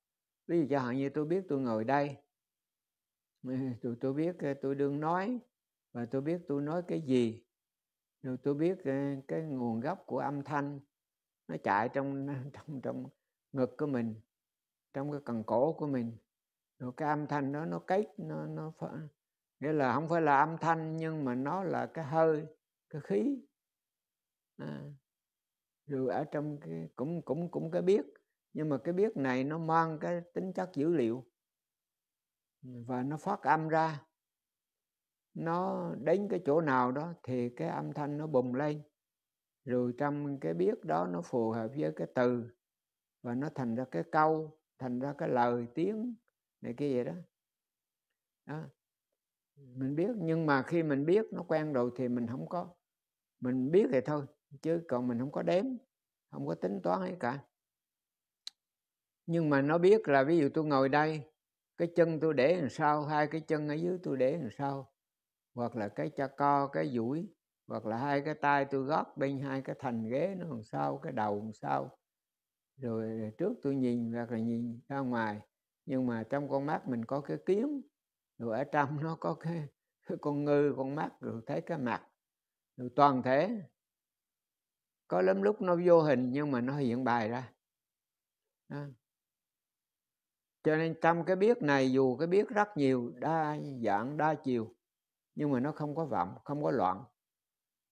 ví dụ chẳng hạn như tôi biết tôi ngồi đây tôi tôi biết ờ, tôi đương nói và tôi biết tôi nói cái gì rồi tôi biết ờ, cái nguồn gốc của âm thanh nó chạy trong trong trong ngực của mình trong cái cần cổ của mình rồi cái âm thanh đó nó kết nó nó nghĩa là không phải là âm thanh nhưng mà nó là cái hơi cái khí à, rồi ở trong cái cũng cũng cũng cái biết nhưng mà cái biết này nó mang cái tính chất dữ liệu và nó phát âm ra nó đến cái chỗ nào đó thì cái âm thanh nó bùng lên rồi trong cái biết đó nó phù hợp với cái từ và nó thành ra cái câu thành ra cái lời tiếng này kia vậy đó đó mình biết nhưng mà khi mình biết nó quen rồi thì mình không có mình biết vậy thôi chứ còn mình không có đếm không có tính toán ấy cả nhưng mà nó biết là ví dụ tôi ngồi đây cái chân tôi để làm sao hai cái chân ở dưới tôi để làm sao hoặc là cái cha co cái duỗi hoặc là hai cái tay tôi gót bên hai cái thành ghế nó làm sao cái đầu làm sao rồi trước tôi nhìn hoặc là nhìn ra ngoài nhưng mà trong con mắt mình có cái kiếm rồi ở trong nó có cái, cái con ngư con mắt rồi thấy cái mặt rồi toàn thể có lắm lúc nó vô hình nhưng mà nó hiện bài ra đó cho nên trong cái biết này dù cái biết rất nhiều đa dạng đa chiều nhưng mà nó không có vọng không có loạn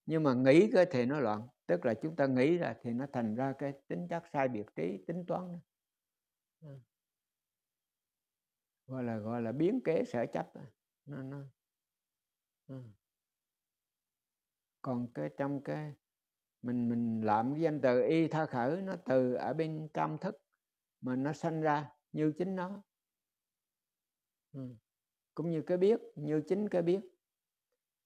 nhưng mà nghĩ cái thì nó loạn tức là chúng ta nghĩ là thì nó thành ra cái tính chất sai biệt trí tính toán đó. Ừ. gọi là gọi là biến kế sở chấp nó, nó. Ừ. còn cái trong cái mình mình làm cái danh từ y tha khởi nó từ ở bên trong thức mà nó sanh ra như chính nó ừ. cũng như cái biết như chính cái biết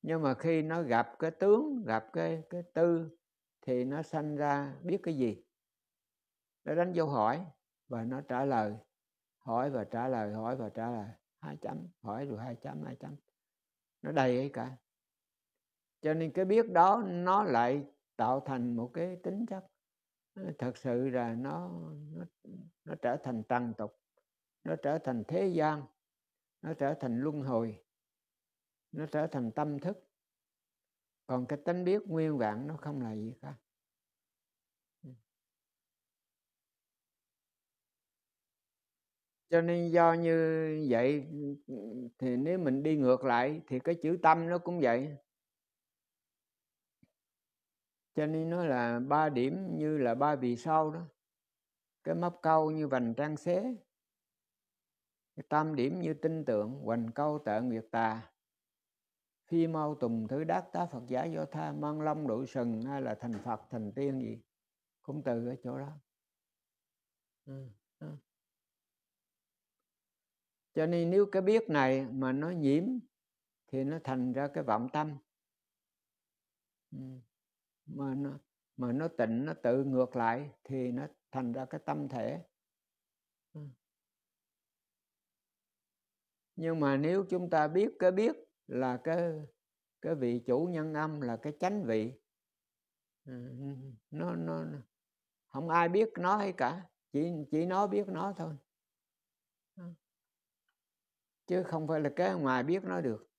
nhưng mà khi nó gặp cái tướng gặp cái cái tư thì nó sanh ra biết cái gì nó đánh dấu hỏi và nó trả lời hỏi và trả lời hỏi và trả lời hai chấm hỏi rồi hai chấm hai chấm nó đầy ấy cả cho nên cái biết đó nó lại tạo thành một cái tính chất thật sự là nó nó, nó trở thành tàn tục nó trở thành thế gian nó trở thành luân hồi nó trở thành tâm thức còn cái tánh biết nguyên vạn nó không là gì cả cho nên do như vậy thì nếu mình đi ngược lại thì cái chữ tâm nó cũng vậy cho nên nó là ba điểm như là ba vì sao đó cái móc câu như vành trang xế tam điểm như tinh tượng hoành câu tợ nguyệt tà phi mau tùng thứ đát tá phật giả do tha mang long đội sừng hay là thành phật thành tiên gì cũng từ ở chỗ đó ừ. Ừ. cho nên nếu cái biết này mà nó nhiễm thì nó thành ra cái vọng tâm ừ mà nó mà nó tịnh nó tự ngược lại thì nó thành ra cái tâm thể ừ. nhưng mà nếu chúng ta biết cái biết là cái cái vị chủ nhân âm là cái chánh vị ừ, nó nó, nó không ai biết nó hay cả chỉ chỉ nó biết nó thôi ừ. chứ không phải là cái ngoài biết nó được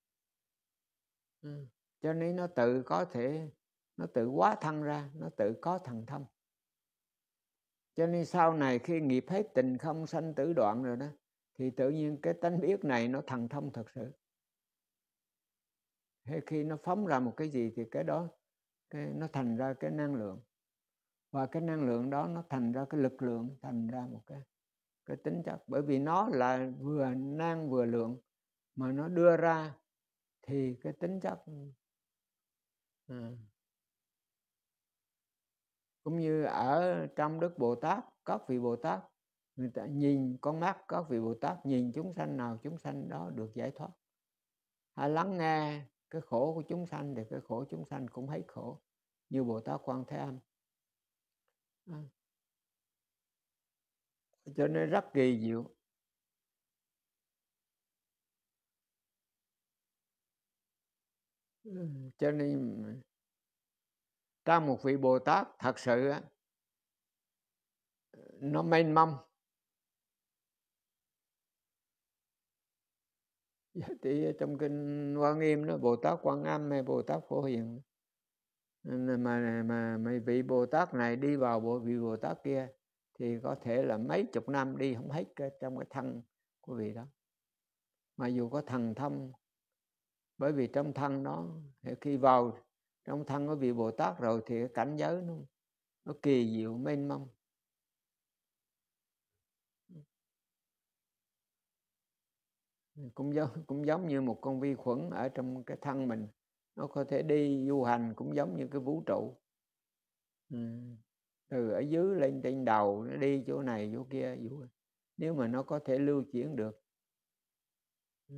cho nên nó tự có thể nó tự quá thân ra nó tự có thần thông cho nên sau này khi nghiệp hết tình không sanh tử đoạn rồi đó thì tự nhiên cái tánh biết này nó thần thông thật sự hay khi nó phóng ra một cái gì thì cái đó cái nó thành ra cái năng lượng và cái năng lượng đó nó thành ra cái lực lượng thành ra một cái cái tính chất bởi vì nó là vừa năng vừa lượng mà nó đưa ra thì cái tính chất ừ, cũng như ở trong đức bồ tát các vị bồ tát người ta nhìn con mắt các vị bồ tát nhìn chúng sanh nào chúng sanh đó được giải thoát hãy lắng nghe cái khổ của chúng sanh thì cái khổ chúng sanh cũng thấy khổ như bồ tát quan thế âm à. cho nên rất kỳ diệu ừ, cho nên ta một vị bồ tát thật sự nó mênh mông thì trong kinh quan nghiêm nó bồ tát quan âm hay bồ tát phổ hiền mà, mà mày vị bồ tát này đi vào bộ vị bồ tát kia thì có thể là mấy chục năm đi không hết cái, trong cái thân của vị đó mà dù có thần thông bởi vì trong thân nó khi vào trong thân của vị bồ tát rồi thì cái cảnh giới nó nó kỳ diệu mênh mông cũng giống cũng giống như một con vi khuẩn ở trong cái thân mình nó có thể đi du hành cũng giống như cái vũ trụ ừ. từ ở dưới lên trên đầu nó đi chỗ này chỗ kia chỗ... nếu mà nó có thể lưu chuyển được ừ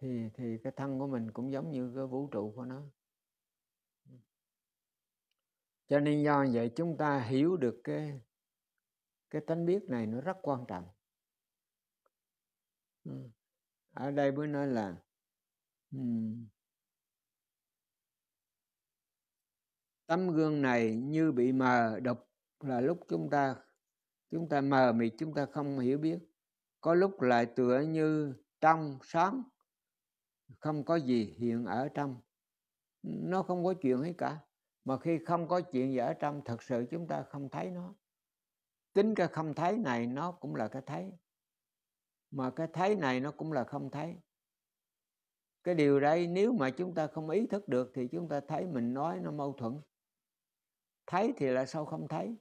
thì thì cái thân của mình cũng giống như cái vũ trụ của nó cho nên do vậy chúng ta hiểu được cái cái tánh biết này nó rất quan trọng ở đây mới nói là tấm gương này như bị mờ đục là lúc chúng ta chúng ta mờ mịt chúng ta không hiểu biết có lúc lại tựa như trong sáng không có gì hiện ở trong nó không có chuyện hết cả mà khi không có chuyện gì ở trong thật sự chúng ta không thấy nó tính cái không thấy này nó cũng là cái thấy mà cái thấy này nó cũng là không thấy cái điều đây nếu mà chúng ta không ý thức được thì chúng ta thấy mình nói nó mâu thuẫn thấy thì là sao không thấy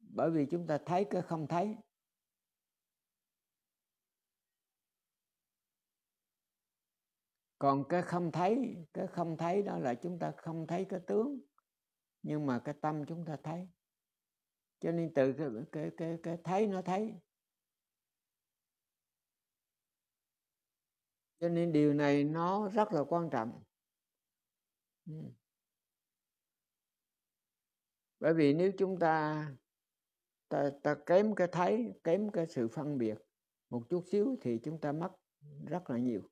bởi vì chúng ta thấy cái không thấy còn cái không thấy cái không thấy đó là chúng ta không thấy cái tướng nhưng mà cái tâm chúng ta thấy cho nên từ cái cái cái, cái thấy nó thấy cho nên điều này nó rất là quan trọng hmm. bởi vì nếu chúng ta ta, ta kém cái thấy kém cái sự phân biệt một chút xíu thì chúng ta mất rất là nhiều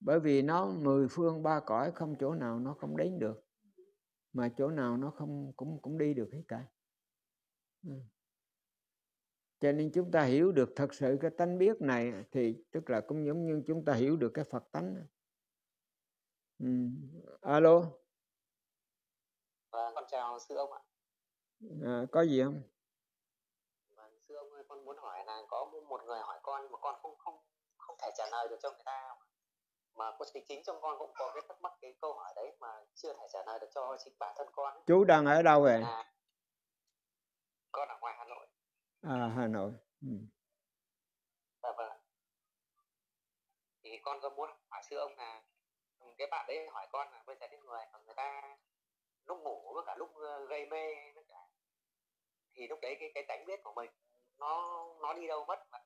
bởi vì nó mười phương ba cõi không chỗ nào nó không đến được mà chỗ nào nó không cũng cũng đi được hết cả ừ. cho nên chúng ta hiểu được thật sự cái tánh biết này thì tức là cũng giống như chúng ta hiểu được cái phật tánh ừ. alo vâng con chào sư ông ạ à, có gì không vâng sư ông ơi con muốn hỏi là có một người hỏi con mà con không không không thể trả lời được cho người ta mà có chính chính trong con cũng có cái thắc mắc cái câu hỏi đấy mà chưa thể trả lời được cho chính bản thân con chú đang ở đâu vậy à, con ở ngoài hà nội à hà nội ừ. Dạ vâng thì con có muốn hỏi sư ông là ừ, cái bạn đấy hỏi con là bây giờ cái người mà người ta lúc ngủ với cả lúc ờ, gây mê cả thì lúc đấy cái cái tánh biết của mình nó nó đi đâu mất mà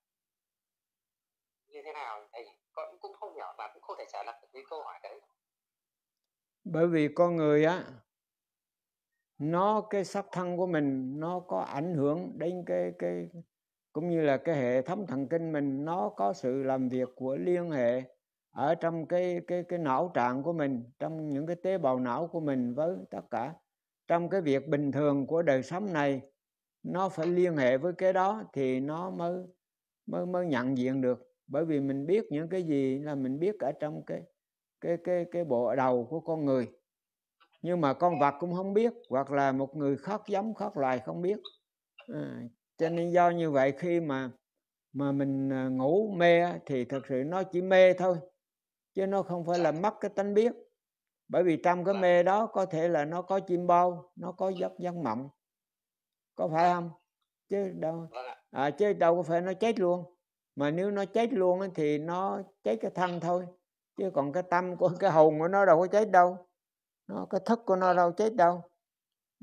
như thế nào thì con cũng không hiểu và cũng không thể trả lời được những câu hỏi đấy bởi vì con người á nó cái sắc thân của mình nó có ảnh hưởng đến cái cái cũng như là cái hệ thống thần kinh mình nó có sự làm việc của liên hệ ở trong cái cái cái não trạng của mình trong những cái tế bào não của mình với tất cả trong cái việc bình thường của đời sống này nó phải liên hệ với cái đó thì nó mới mới mới nhận diện được bởi vì mình biết những cái gì là mình biết ở trong cái cái cái cái bộ đầu của con người nhưng mà con vật cũng không biết hoặc là một người khác giống khác loài không biết à, cho nên do như vậy khi mà mà mình à, ngủ mê thì thật sự nó chỉ mê thôi chứ nó không phải là mất cái tánh biết bởi vì trong cái mê đó có thể là nó có chim bao nó có giấc giấc mộng có phải không chứ đâu vâng à, chứ đâu có phải nó chết luôn mà nếu nó chết luôn thì nó chết cái thân thôi chứ còn cái tâm của cái hồn của nó đâu có chết đâu nó cái thức của nó đâu chết đâu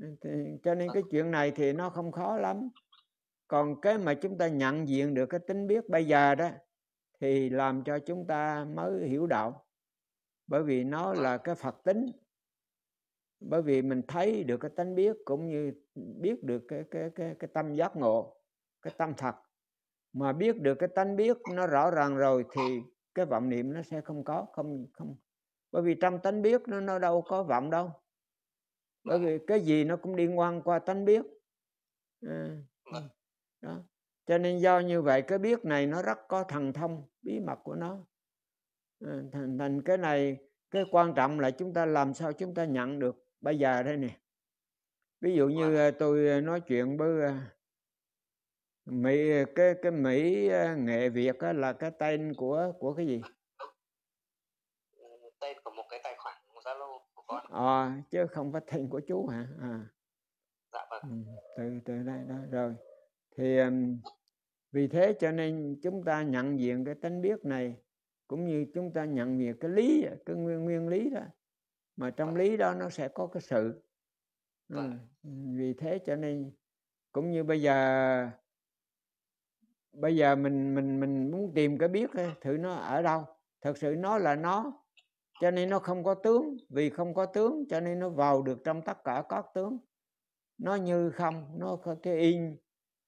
thì, cho nên cái chuyện này thì nó không khó lắm còn cái mà chúng ta nhận diện được cái tính biết bây giờ đó thì làm cho chúng ta mới hiểu đạo bởi vì nó là cái phật tính bởi vì mình thấy được cái tánh biết cũng như biết được cái cái cái cái tâm giác ngộ cái tâm thật mà biết được cái tánh biết nó rõ ràng rồi thì cái vọng niệm nó sẽ không có không không bởi vì trong tánh biết nó nó đâu có vọng đâu bởi vâng. vì cái gì nó cũng đi ngoan qua tánh biết à, đó cho nên do như vậy cái biết này nó rất có thần thông bí mật của nó à, thành thành cái này cái quan trọng là chúng ta làm sao chúng ta nhận được bây giờ đây nè ví dụ như vâng. ờ, tôi nói chuyện với mỹ cái cái mỹ ờ, nghệ việt á, là cái tên của của cái gì tên của một cái tài khoản của zalo của con à, chứ không phải tên của chú hả à dạ vâng ừ, từ từ đây đó rồi thì vì thế cho nên chúng ta nhận diện cái tánh biết này cũng như chúng ta nhận diện cái lý cái nguyên nguyên lý đó mà trong vâng. lý đó nó sẽ có cái sự vâng. ừ. vì thế cho nên cũng như bây giờ bây giờ mình mình mình muốn tìm cái biết thử nó ở đâu thật sự nó là nó cho nên nó không có tướng vì không có tướng cho nên nó vào được trong tất cả các tướng nó như không nó có cái in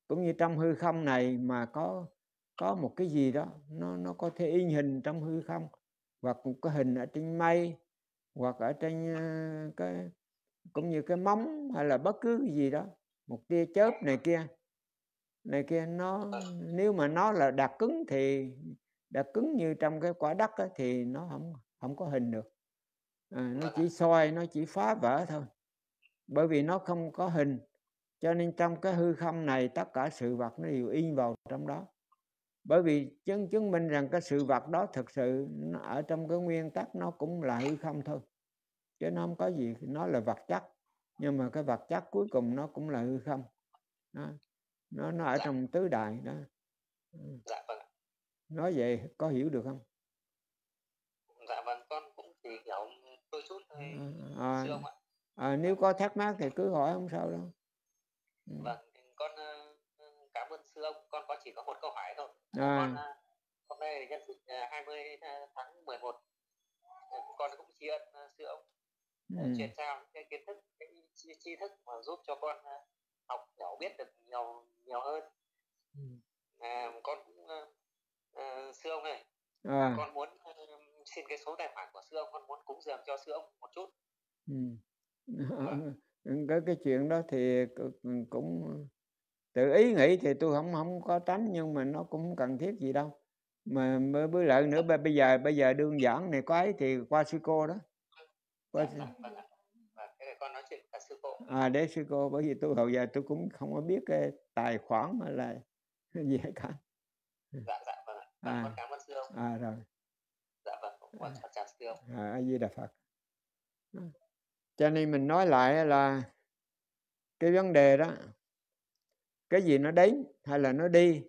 cũng như trong hư không này mà có có một cái gì đó nó nó có thể in hình trong hư không hoặc một cái hình ở trên mây hoặc ở trên ờ, cái cũng như cái móng hay là bất cứ cái gì đó một tia chớp này kia này kia nó ờ. nếu mà nó là đặc cứng thì đặc cứng như trong cái quả đất ấy, thì nó không không có hình được à, nó chỉ soi nó chỉ phá vỡ thôi bởi vì nó không có hình cho nên trong cái hư không này tất cả sự vật nó đều in vào trong đó bởi vì chứng chứng minh rằng cái sự vật đó thực sự nó ở trong cái nguyên tắc nó cũng là hư không thôi chứ nó không có gì nó là vật chất nhưng mà cái vật chất cuối cùng nó cũng là hư không đó nó nó ở dạ. trong tứ đại đó ừ. dạ vâng nói vậy có hiểu được không dạ vâng con cũng chỉ hiểu đôi chút thôi à, Sư à, ông ạ à, nếu có thắc mắc thì cứ hỏi không sao đâu ừ. vâng con ờ, ờ, cảm ơn sư ông con có chỉ có một câu hỏi thôi à. con ờ, hôm nay nhân dịp 20 tháng 11 con cũng tri ân sư ông ừ. truyền trao cái kiến thức cái tri, tri thức mà giúp cho con học hiểu biết được nhiều nhiều hơn ừ. à, con cũng à, à, sư ông này à. con muốn à, xin cái số tài khoản của sư ông con muốn cúng dường cho sư ông một chút ừ. cái cái chuyện đó thì cũng tự ý nghĩ thì tôi không không có tránh nhưng mà nó cũng cần thiết gì đâu mà bữa lại nữa bây giờ bây giờ đơn giản này có ấy thì qua sư cô đó qua dạ, sư... Vâng, vâng sư, à, sư cô à đấy sư cô bởi vì tôi hầu giờ tôi cũng không có biết cái ờ, tài khoản hay là gì hết cả dạ dạ vâng ạ dạ, à. cảm ơn sư ông à rồi dạ vâng à. con à. chào sư ông à a di đà phật à. cho nên mình nói lại là cái vấn đề đó cái gì nó đến hay là nó đi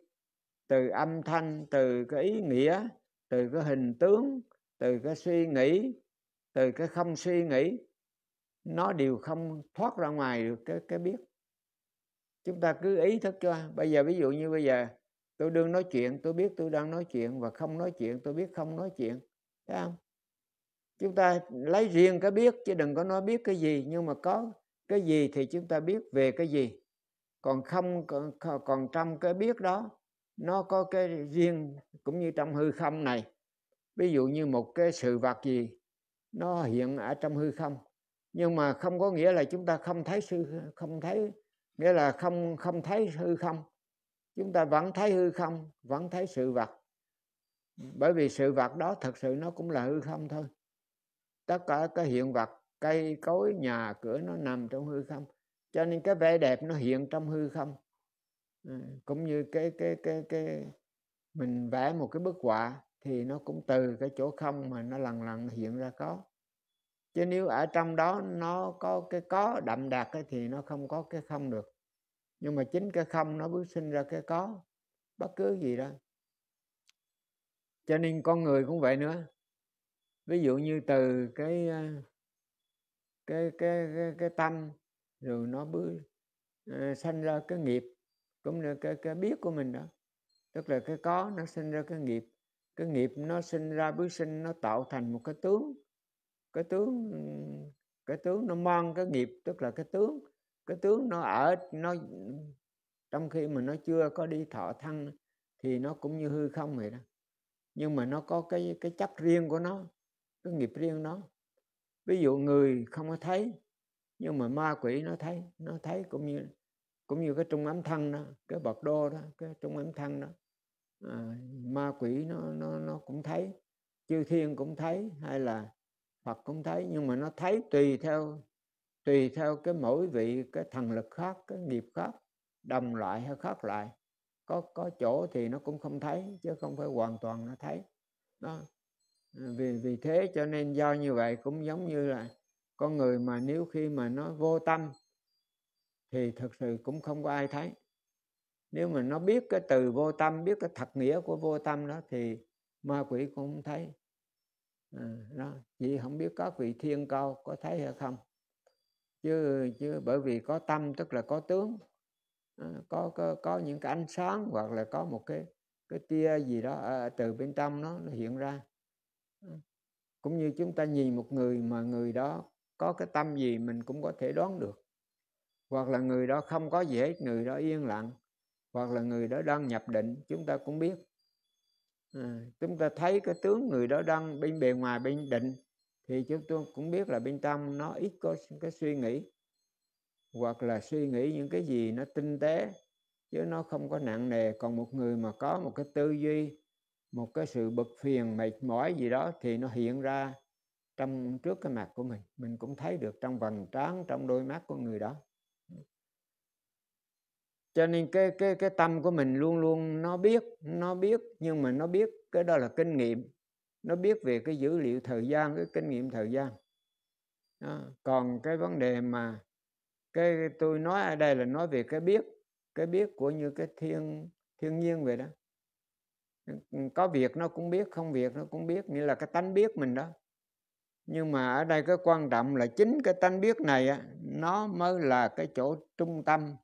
từ âm thanh từ cái ý nghĩa từ cái hình tướng từ cái suy nghĩ từ cái không suy nghĩ nó đều không thoát ra ngoài được cái cái biết chúng ta cứ ý thức cho bây giờ ví dụ như bây giờ tôi đương nói chuyện tôi biết tôi đang nói chuyện và không nói chuyện tôi biết không nói chuyện thấy không chúng ta lấy riêng cái biết chứ đừng có nói biết cái gì nhưng mà có cái gì thì chúng ta biết về cái gì còn không còn, còn trong cái biết đó nó có cái riêng cũng như trong hư không này ví dụ như một cái sự vật gì nó hiện ở trong hư không nhưng mà không có nghĩa là chúng ta không thấy sự không thấy nghĩa là không không thấy hư không chúng ta vẫn thấy hư không vẫn thấy sự vật bởi vì sự vật đó thật sự nó cũng là hư không thôi tất cả cái hiện vật cây cối nhà cửa nó nằm trong hư không cho nên cái vẻ đẹp nó hiện trong hư không ừ, cũng như cái cái cái cái mình vẽ một cái bức họa thì nó cũng từ cái chỗ không mà nó lần lần hiện ra có chứ nếu ở trong đó nó có cái có đậm đạt ấy, thì nó không có cái không được nhưng mà chính cái không nó bước sinh ra cái có bất cứ gì đó cho nên con người cũng vậy nữa ví dụ như từ cái ờ, cái cái cái, cái tâm rồi nó bước uh, ờ, sanh ra cái nghiệp cũng là cái cái biết của mình đó tức là cái có nó sinh ra cái nghiệp cái nghiệp nó sinh ra bước sinh nó tạo thành một cái tướng cái tướng cái tướng nó mang cái nghiệp tức là cái tướng cái tướng nó ở nó trong khi mà nó chưa có đi thọ thân thì nó cũng như hư không vậy đó nhưng mà nó có cái cái chất riêng của nó cái nghiệp riêng nó ví dụ người không có thấy nhưng mà ma quỷ nó thấy nó thấy cũng như cũng như cái trung ấm thân đó cái bậc đô đó cái trung ấm thân đó à, ma quỷ nó nó nó cũng thấy chư thiên cũng thấy hay là Phật cũng thấy nhưng mà nó thấy tùy theo tùy theo cái mỗi vị cái thần lực khác cái nghiệp khác đồng loại hay khác lại có có chỗ thì nó cũng không thấy chứ không phải hoàn toàn nó thấy đó vì vì thế cho nên do như vậy cũng giống như là con người mà nếu khi mà nó vô tâm thì thực sự cũng không có ai thấy nếu mà nó biết cái từ vô tâm biết cái thật nghĩa của vô tâm đó thì ma quỷ cũng không thấy à, đó. vì không biết các vị thiên cao có thấy hay không chứ chứ bởi vì có tâm tức là có tướng ờ, có có có những cái ánh sáng hoặc là có một cái cái tia gì đó ờ, từ bên trong nó, nó hiện ra ờ, cũng như chúng ta nhìn một người mà người đó có cái tâm gì mình cũng có thể đoán được hoặc là người đó không có gì hết người đó yên lặng hoặc là người đó đang nhập định chúng ta cũng biết à, chúng ta thấy cái tướng người đó đang bên bề ngoài bên định thì chúng tôi cũng biết là bên tâm nó ít có cái suy nghĩ hoặc là suy nghĩ những cái gì nó tinh tế chứ nó không có nặng nề còn một người mà có một cái tư duy một cái sự bực phiền mệt mỏi gì đó thì nó hiện ra trong trước cái mặt của mình mình cũng thấy được trong vầng trán trong đôi mắt của người đó cho nên cái cái cái tâm của mình luôn luôn nó biết nó biết nhưng mà nó biết cái đó là kinh nghiệm nó biết về cái dữ liệu thời gian cái kinh nghiệm thời gian đó. còn cái vấn đề mà cái tôi nói ở đây là nói về cái biết cái biết của như cái thiên thiên nhiên vậy đó có việc nó cũng biết không việc nó cũng biết nghĩa là cái tánh biết mình đó nhưng mà ở đây cái quan trọng là chính cái tánh biết này á, nó mới là cái chỗ trung tâm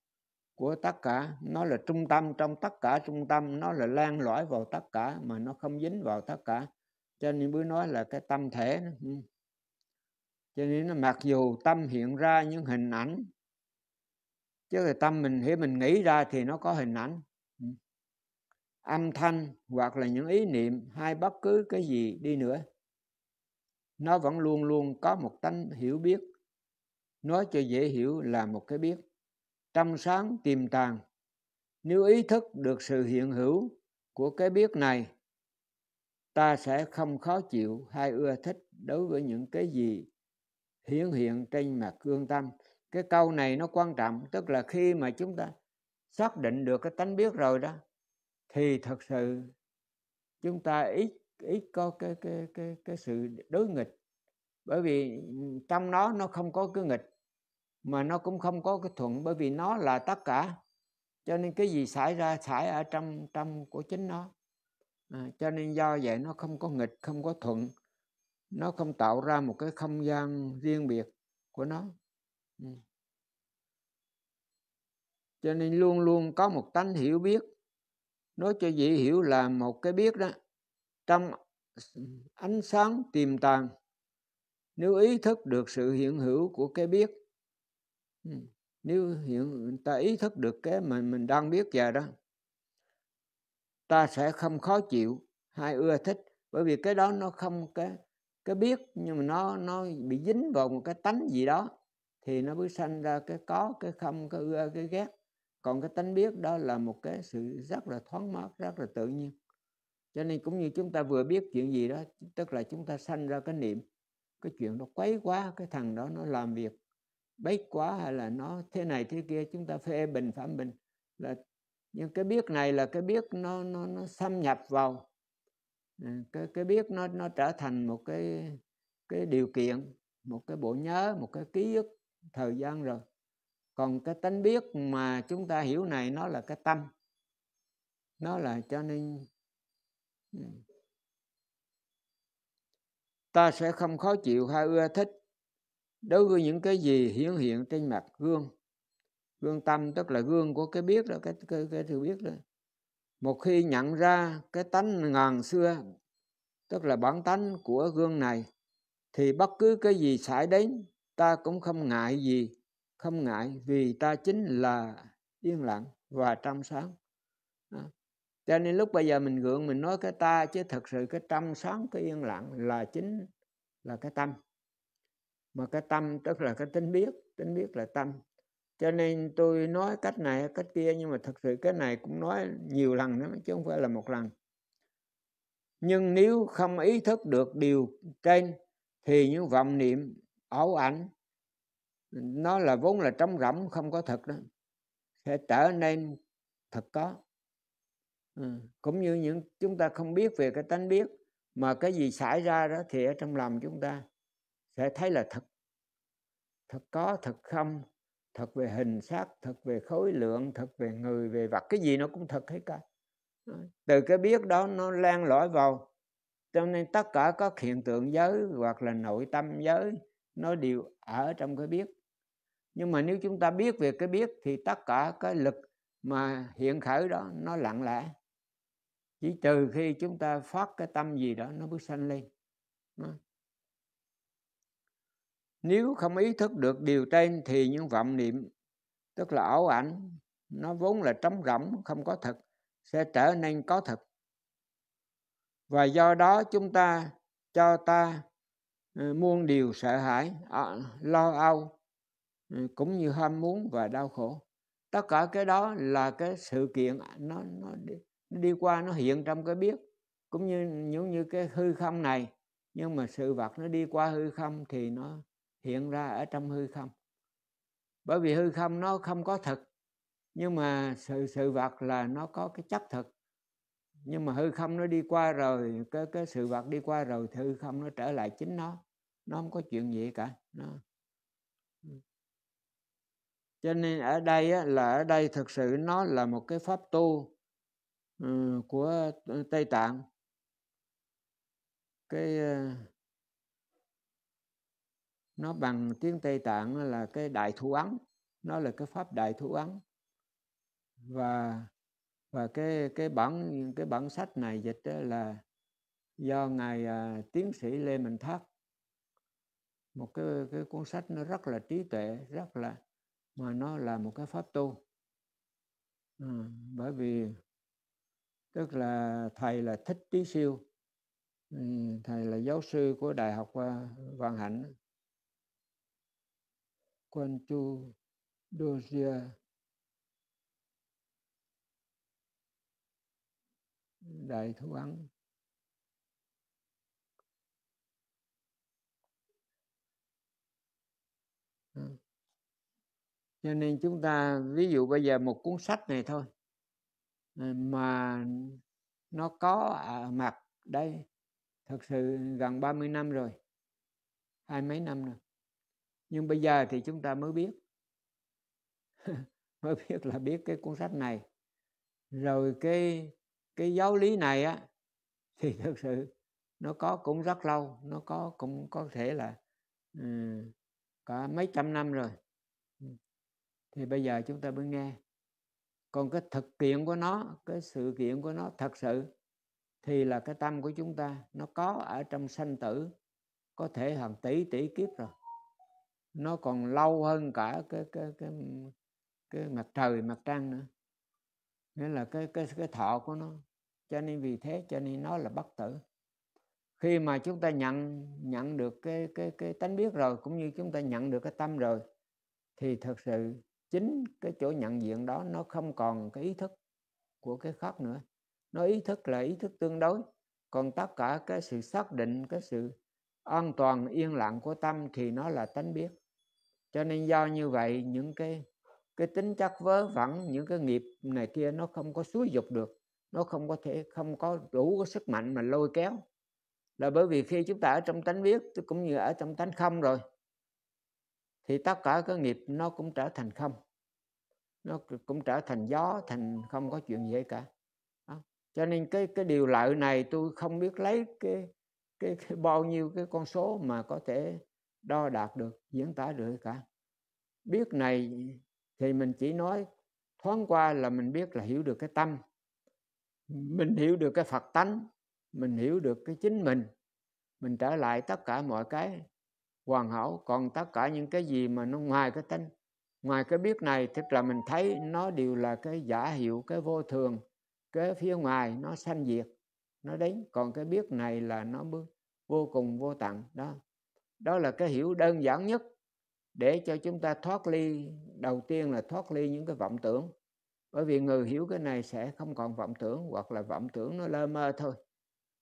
của tất cả nó là trung tâm trong tất cả trung tâm nó là lan lõi vào tất cả mà nó không dính vào tất cả cho nên mới nói là cái tâm thể nó. Ừ. cho nên nó mặc dù tâm hiện ra những hình ảnh chứ là tâm mình hiểu mình nghĩ ra thì nó có hình ảnh ừ. âm thanh hoặc là những ý niệm hay bất cứ cái gì đi nữa nó vẫn luôn luôn có một tánh hiểu biết nói cho dễ hiểu là một cái biết tâm sáng tiềm tàng nếu ý thức được sự hiện hữu của cái biết này ta sẽ không khó chịu hay ưa thích đối với những cái gì hiển hiện trên mặt gương tâm cái câu này nó quan trọng tức là khi mà chúng ta xác định được cái tánh biết rồi đó thì thật sự chúng ta ít ít có cái cái cái cái sự đối nghịch bởi vì trong nó nó không có cái nghịch mà nó cũng không có cái thuận bởi vì nó là tất cả cho nên cái gì xảy ra xảy ở trong trong của chính nó à, cho nên do vậy nó không có nghịch không có thuận nó không tạo ra một cái không gian riêng biệt của nó ừ. cho nên luôn luôn có một tánh hiểu biết nói cho dễ hiểu là một cái biết đó trong ánh sáng tiềm tàng nếu ý thức được sự hiện hữu của cái biết Ừ. nếu hiện ta ý thức được cái mà mình đang biết về đó ta sẽ không khó chịu hay ưa thích bởi vì cái đó nó không cái cái biết nhưng mà nó nó bị dính vào một cái tánh gì đó thì nó mới sanh ra cái có cái không cái ưa cái ghét còn cái tánh biết đó là một cái sự rất là thoáng mát rất là tự nhiên cho nên cũng như chúng ta vừa biết chuyện gì đó tức là chúng ta sanh ra cái niệm cái chuyện nó quấy quá cái thằng đó nó làm việc bấy quá hay là nó thế này thế kia chúng ta phê bình phạm bình là nhưng cái biết này là cái biết nó nó nó xâm nhập vào à, cái cái biết nó nó trở thành một cái cái điều kiện một cái bộ nhớ một cái ký ức thời gian rồi còn cái tánh biết mà chúng ta hiểu này nó là cái tâm nó là cho nên ừ, ta sẽ không khó chịu hay ưa thích đối với những cái gì hiển hiện trên mặt gương gương tâm tức là gương của cái biết đó cái cái cái sự biết đó một khi nhận ra cái tánh ngàn xưa tức là bản tánh của gương này thì bất cứ cái gì xảy đến ta cũng không ngại gì không ngại vì ta chính là yên lặng và trong sáng đó. cho nên lúc bây giờ mình gượng mình nói cái ta chứ thật sự cái trong sáng cái yên lặng là chính là cái tâm mà cái tâm tức là cái tính biết tính biết là tâm cho nên tôi nói cách này cách kia nhưng mà thật sự cái này cũng nói nhiều lần nữa, chứ không phải là một lần nhưng nếu không ý thức được điều trên thì những vọng niệm ảo ảnh nó là vốn là trống rỗng không có thật đó sẽ trở nên thật có ừ. cũng như những chúng ta không biết về cái tánh biết mà cái gì xảy ra đó thì ở trong lòng chúng ta sẽ thấy là thật thật có thật không thật về hình xác thật về khối lượng thật về người về vật cái gì nó cũng thật hết cả từ cái biết đó nó lan lõi vào cho nên tất cả các hiện tượng giới hoặc là nội tâm giới nó đều ở trong cái biết nhưng mà nếu chúng ta biết về cái biết thì tất cả cái lực mà hiện khởi đó nó lặng lẽ chỉ trừ khi chúng ta phát cái tâm gì đó nó mới sanh lên nếu không ý thức được điều trên thì những vọng niệm tức là ảo ảnh nó vốn là trống rỗng không có thật sẽ trở nên có thật và do đó chúng ta cho ta ờ, muôn điều sợ hãi ờ, lo âu ừ, cũng như ham muốn và đau khổ tất cả cái đó là cái sự kiện à, nó nó đi, nó đi qua nó hiện trong cái biết cũng như giống như cái hư không này nhưng mà sự vật nó đi qua hư không thì nó hiện ra ở trong hư không bởi vì hư không nó không có thực nhưng mà sự sự vật là nó có cái chấp thực nhưng mà hư không nó đi qua rồi cái cái sự vật đi qua rồi thì hư không nó trở lại chính nó nó không có chuyện gì cả nó cho nên ở đây á, là ở đây thực sự nó là một cái pháp tu ừ, của tây tạng cái uh, nó bằng tiếng tây tạng là cái đại thủ ấn nó là cái pháp đại thủ ấn và và cái cái bản cái bản sách này dịch là do ngài à, tiến sĩ lê minh thất một cái cái cuốn sách nó rất là trí tuệ rất là mà nó là một cái pháp tu à, bởi vì tức là thầy là thích trí siêu ừ, thầy là giáo sư của đại học văn à, hạnh Quan Chu Dosia Đại Thủ Ấn cho nên chúng ta ví dụ bây giờ một cuốn sách này thôi à, mà nó có ở mặt đây thực sự gần 30 năm rồi hai mấy năm rồi nhưng bây giờ thì chúng ta mới biết mới biết là biết cái cuốn sách này rồi cái cái giáo lý này á thì thực sự nó có cũng rất lâu nó có cũng có thể là um, ừ, cả mấy trăm năm rồi thì bây giờ chúng ta mới nghe còn cái thực kiện của nó cái sự kiện của nó thật sự thì là cái tâm của chúng ta nó có ở trong sanh tử có thể hàng tỷ tỷ kiếp rồi nó còn lâu hơn cả cái cái cái cái mặt trời mặt trăng nữa nghĩa là cái cái cái thọ của nó cho nên vì thế cho nên nó là bất tử khi mà chúng ta nhận nhận được cái cái cái tánh biết rồi cũng như chúng ta nhận được cái tâm rồi thì thật sự chính cái chỗ nhận diện đó nó không còn cái ý thức của cái khác nữa nó ý thức là ý thức tương đối còn tất cả cái sự xác định cái sự an toàn yên lặng của tâm thì nó là tánh biết cho nên do như vậy những cái cái tính chất vớ vẩn những cái nghiệp này kia nó không có xúi dục được nó không có thể không có đủ cái sức mạnh mà lôi kéo là bởi vì khi chúng ta ở trong tánh biết cũng như ở trong tánh không rồi thì tất cả các nghiệp nó cũng trở thành không nó cũng trở thành gió thành không có chuyện gì hết cả đó. cho nên cái cái điều lợi này tôi không biết lấy cái cái, cái bao nhiêu cái con số mà có thể đo đạt được diễn tả được cả biết này thì mình chỉ nói thoáng qua là mình biết là hiểu được cái tâm mình hiểu được cái phật tánh mình hiểu được cái chính mình mình trở lại tất cả mọi cái hoàn hảo còn tất cả những cái gì mà nó ngoài cái tánh ngoài cái biết này tức là mình thấy nó đều là cái giả hiệu cái vô thường cái phía ngoài nó sanh diệt nó đến còn cái biết này là nó vô cùng vô tận đó đó là cái hiểu đơn giản nhất để cho chúng ta thoát ly đầu tiên là thoát ly những cái vọng tưởng bởi vì người hiểu cái này sẽ không còn vọng tưởng hoặc là vọng tưởng nó lơ mơ thôi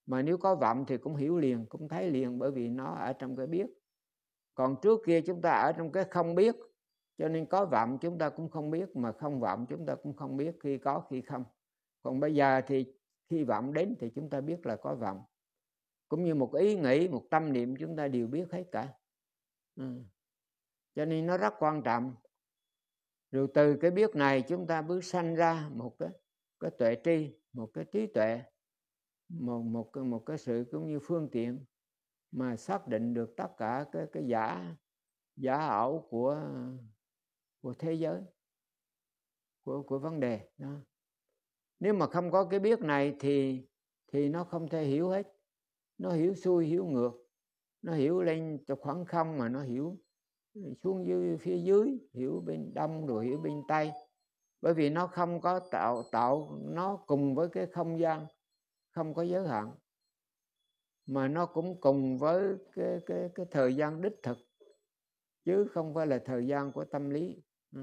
mà nếu có vọng thì cũng hiểu liền cũng thấy liền bởi vì nó ở trong cái biết còn trước kia chúng ta ở trong cái không biết cho nên có vọng chúng ta cũng không biết mà không vọng chúng ta cũng không biết khi có khi không còn bây giờ thì khi vọng đến thì chúng ta biết là có vọng cũng như một ý nghĩ một tâm niệm chúng ta đều biết hết cả ừ. cho nên nó rất quan trọng rồi từ cái biết này chúng ta bước sanh ra một cái cái tuệ tri một cái trí tuệ một một cái một cái sự cũng như phương tiện mà xác định được tất cả cái cái giả giả ảo của của thế giới của của vấn đề đó nếu mà không có cái biết này thì thì nó không thể hiểu hết nó hiểu xuôi hiểu ngược nó hiểu lên cho khoảng không mà nó hiểu xuống dưới phía dưới hiểu bên đông rồi hiểu bên tây bởi vì nó không có tạo tạo nó cùng với cái không gian không có giới hạn mà nó cũng cùng với cái cái cái thời gian đích thực chứ không phải là thời gian của tâm lý ừ.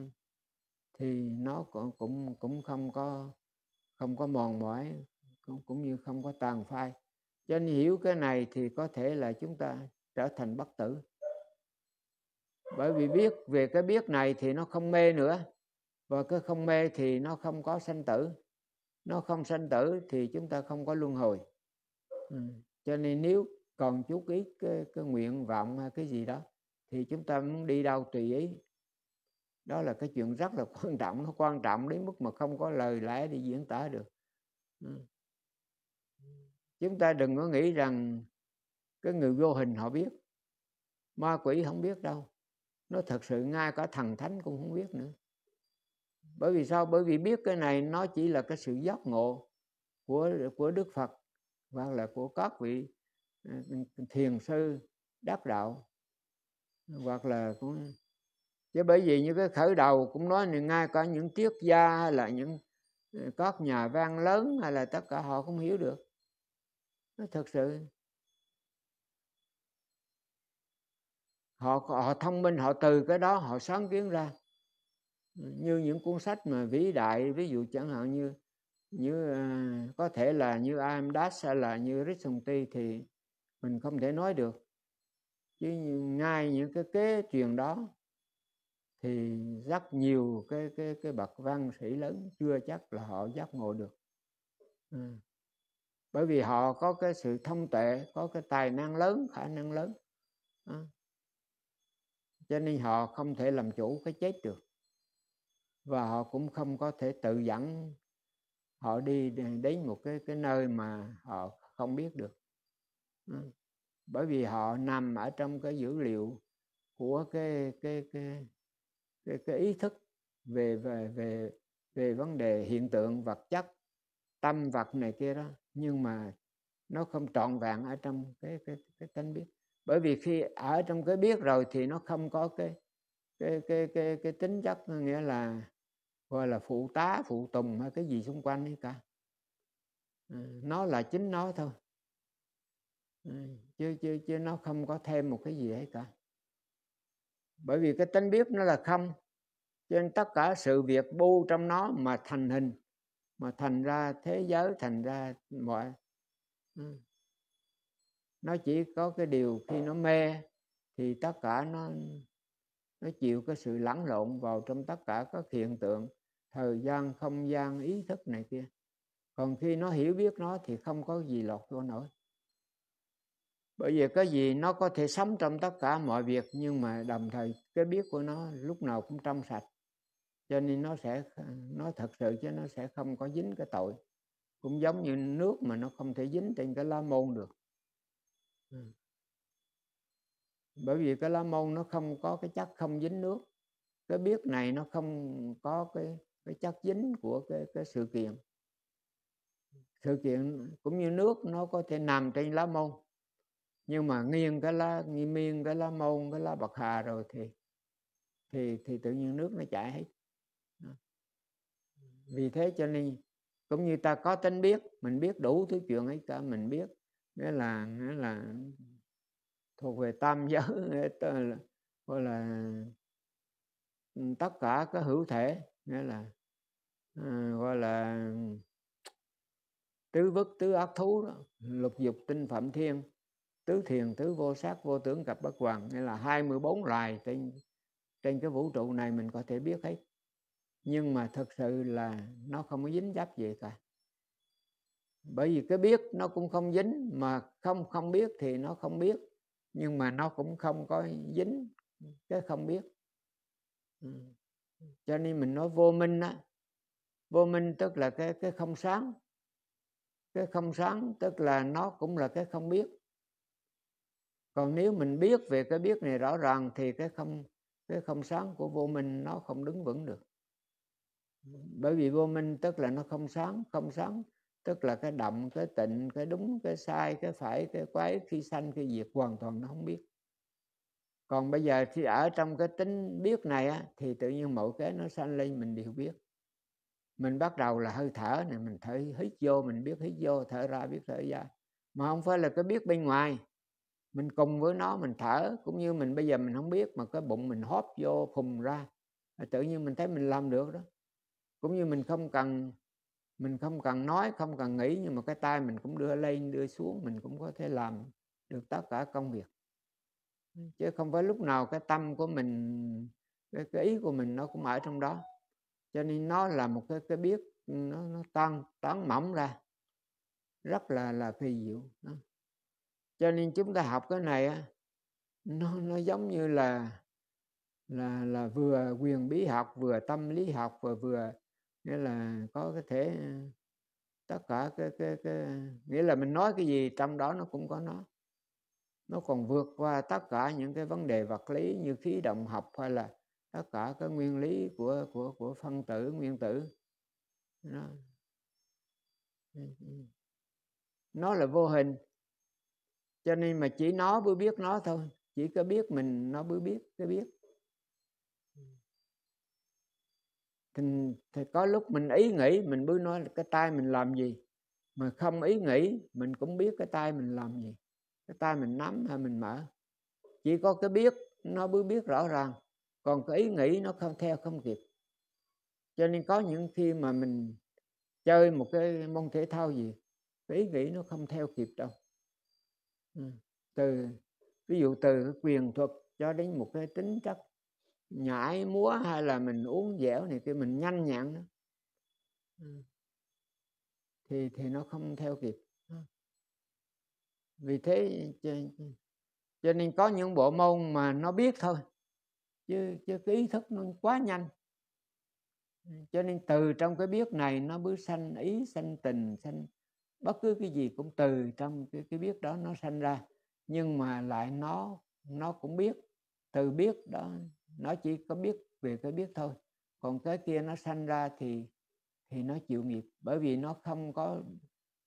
thì nó cũng cũng cũng không có không có mòn mỏi cũng cũng như không có tàn phai cho nên hiểu cái này thì có thể là chúng ta trở thành bất tử bởi vì biết về cái biết này thì nó không mê nữa và cái không mê thì nó không có sanh tử nó không sanh tử thì chúng ta không có luân hồi ừ. cho nên nếu còn chút ít cái, cái nguyện vọng hay cái gì đó thì chúng ta muốn đi đâu tùy ý đó là cái chuyện rất là quan trọng nó quan trọng đến mức mà không có lời lẽ để diễn tả được ừ chúng ta đừng có nghĩ rằng cái người vô hình họ biết ma quỷ không biết đâu nó thật sự ngay cả thần thánh cũng không biết nữa bởi vì sao bởi vì biết cái này nó chỉ là cái sự giác ngộ của của đức phật hoặc là của các vị ờ, thiền sư đắc đạo hoặc là cũng chứ bởi vì như cái khởi đầu cũng nói này ngay cả những triết gia hay là những ờ, các nhà văn lớn hay là tất cả họ không hiểu được nó thật sự họ họ thông minh họ từ cái đó họ sáng kiến ra như những cuốn sách mà vĩ đại ví dụ chẳng hạn như như uh, có thể là như Amdas hay là như Rishonti thì mình không thể nói được chứ ngay những cái kế truyền đó thì rất nhiều cái cái cái bậc văn sĩ lớn chưa chắc là họ giác ngộ được à bởi vì họ có cái sự thông tuệ có cái tài năng lớn khả năng lớn à. cho nên họ không thể làm chủ cái chết được và họ cũng không có thể tự dẫn họ đi đến một cái cái nơi mà họ không biết được à. bởi vì họ nằm ở trong cái dữ liệu của cái cái cái cái, cái ý thức về về về về vấn đề hiện tượng vật chất tâm vật này kia đó nhưng mà nó không trọn vẹn ở trong cái cái cái tánh biết bởi vì khi ở trong cái biết rồi thì nó không có cái cái cái cái cái tính chất nghĩa là gọi là phụ tá phụ tùng hay cái gì xung quanh ấy cả à, nó là chính nó thôi à, chứ chứ chứ nó không có thêm một cái gì hết cả bởi vì cái tánh biết nó là không cho nên tất cả sự việc bu trong nó mà thành hình mà thành ra thế giới thành ra mọi ừ. nó chỉ có cái điều khi nó mê thì tất cả nó nó chịu cái sự lẫn lộn vào trong tất cả các hiện tượng thời gian không gian ý thức này kia còn khi nó hiểu biết nó thì không có gì lọt vô nổi bởi vì cái gì nó có thể sống trong tất cả mọi việc nhưng mà đồng thời cái biết của nó lúc nào cũng trong sạch cho nên nó sẽ nó thật sự chứ nó sẽ không có dính cái tội cũng giống như nước mà nó không thể dính trên cái lá môn được ừ. bởi vì cái lá môn nó không có cái chất không dính nước cái biết này nó không có cái cái chất dính của cái cái sự kiện sự kiện cũng như nước nó có thể nằm trên lá môn nhưng mà nghiêng cái lá nghiêng cái lá môn cái lá bạc hà rồi thì thì thì tự nhiên nước nó chảy hết vì thế cho nên cũng như ta có tính biết mình biết đủ thứ chuyện ấy cả mình biết nghĩa là nghĩa là thuộc về tam giới là, gọi là ừ, tất cả các hữu thể nghĩa là à, gọi là tứ vức tứ ác thú đó lục dục tinh phẩm thiên tứ thiền tứ vô sát vô tưởng cặp bất hoàng nghĩa là 24 loài trên trên cái vũ trụ này mình có thể biết hết nhưng mà thật sự là nó không có dính dấp gì cả bởi vì cái biết nó cũng không dính mà không không biết thì nó không biết nhưng mà nó cũng không có dính cái không biết ừ. cho nên mình nói vô minh á vô minh tức là cái cái không sáng cái không sáng tức là nó cũng là cái không biết còn nếu mình biết về cái biết này rõ ràng thì cái không cái không sáng của vô minh nó không đứng vững được bởi vì vô minh tức là nó không sáng không sáng tức là cái đậm cái tịnh cái đúng cái sai cái phải cái quái khi sanh khi diệt hoàn toàn nó không biết còn bây giờ thì ở trong cái tính biết này á, thì tự nhiên mỗi cái nó sanh lên mình đều biết mình bắt đầu là hơi thở này mình thở hít vô mình biết hít vô thở ra biết thở ra mà không phải là cái biết bên ngoài mình cùng với nó mình thở cũng như mình bây giờ mình không biết mà cái bụng mình hóp vô phùng ra tự nhiên mình thấy mình làm được đó cũng như mình không cần mình không cần nói không cần nghĩ nhưng mà cái tay mình cũng đưa lên đưa xuống mình cũng có thể làm được tất cả công việc chứ không phải lúc nào cái tâm của mình cái, cái ý của mình nó cũng ở trong đó cho nên nó là một cái cái biết nó nó tan tán mỏng ra rất là là kỳ diệu cho nên chúng ta học cái này nó nó giống như là là là vừa quyền bí học vừa tâm lý học và vừa nghĩa là có cái thể ờ, tất cả cái, cái, cái nghĩa là mình nói cái gì trong đó nó cũng có nó nó còn vượt qua tất cả những cái vấn đề vật lý như khí động học hay là tất cả cái nguyên lý của của của phân tử nguyên tử nó nó là vô hình cho nên mà chỉ nó mới biết nó thôi chỉ có biết mình nó mới biết cái biết thì, thì có lúc mình ý nghĩ mình mới nói cái tay mình làm gì mà không ý nghĩ mình cũng biết cái tay mình làm gì cái tay mình nắm hay mình mở chỉ có cái biết nó mới biết rõ ràng còn cái ý nghĩ nó không theo không kịp cho nên có những khi mà mình chơi một cái môn thể thao gì cái ý nghĩ nó không theo kịp đâu ừ, từ ví dụ từ quyền thuật cho đến một cái tính chất nhảy múa hay là mình uống dẻo này kia mình nhanh nhẹn đó ừ. thì thì nó không theo kịp ừ. vì thế ừ. cho nên có những bộ môn mà nó biết thôi chứ chứ cái ý thức nó quá nhanh cho nên từ trong cái biết này nó bước sanh ý sanh tình sanh bất cứ cái gì cũng từ trong cái, cái biết đó nó sanh ra nhưng mà lại nó nó cũng biết từ biết đó nó chỉ có biết về cái biết thôi còn cái kia nó sanh ra thì thì nó chịu nghiệp bởi vì nó không có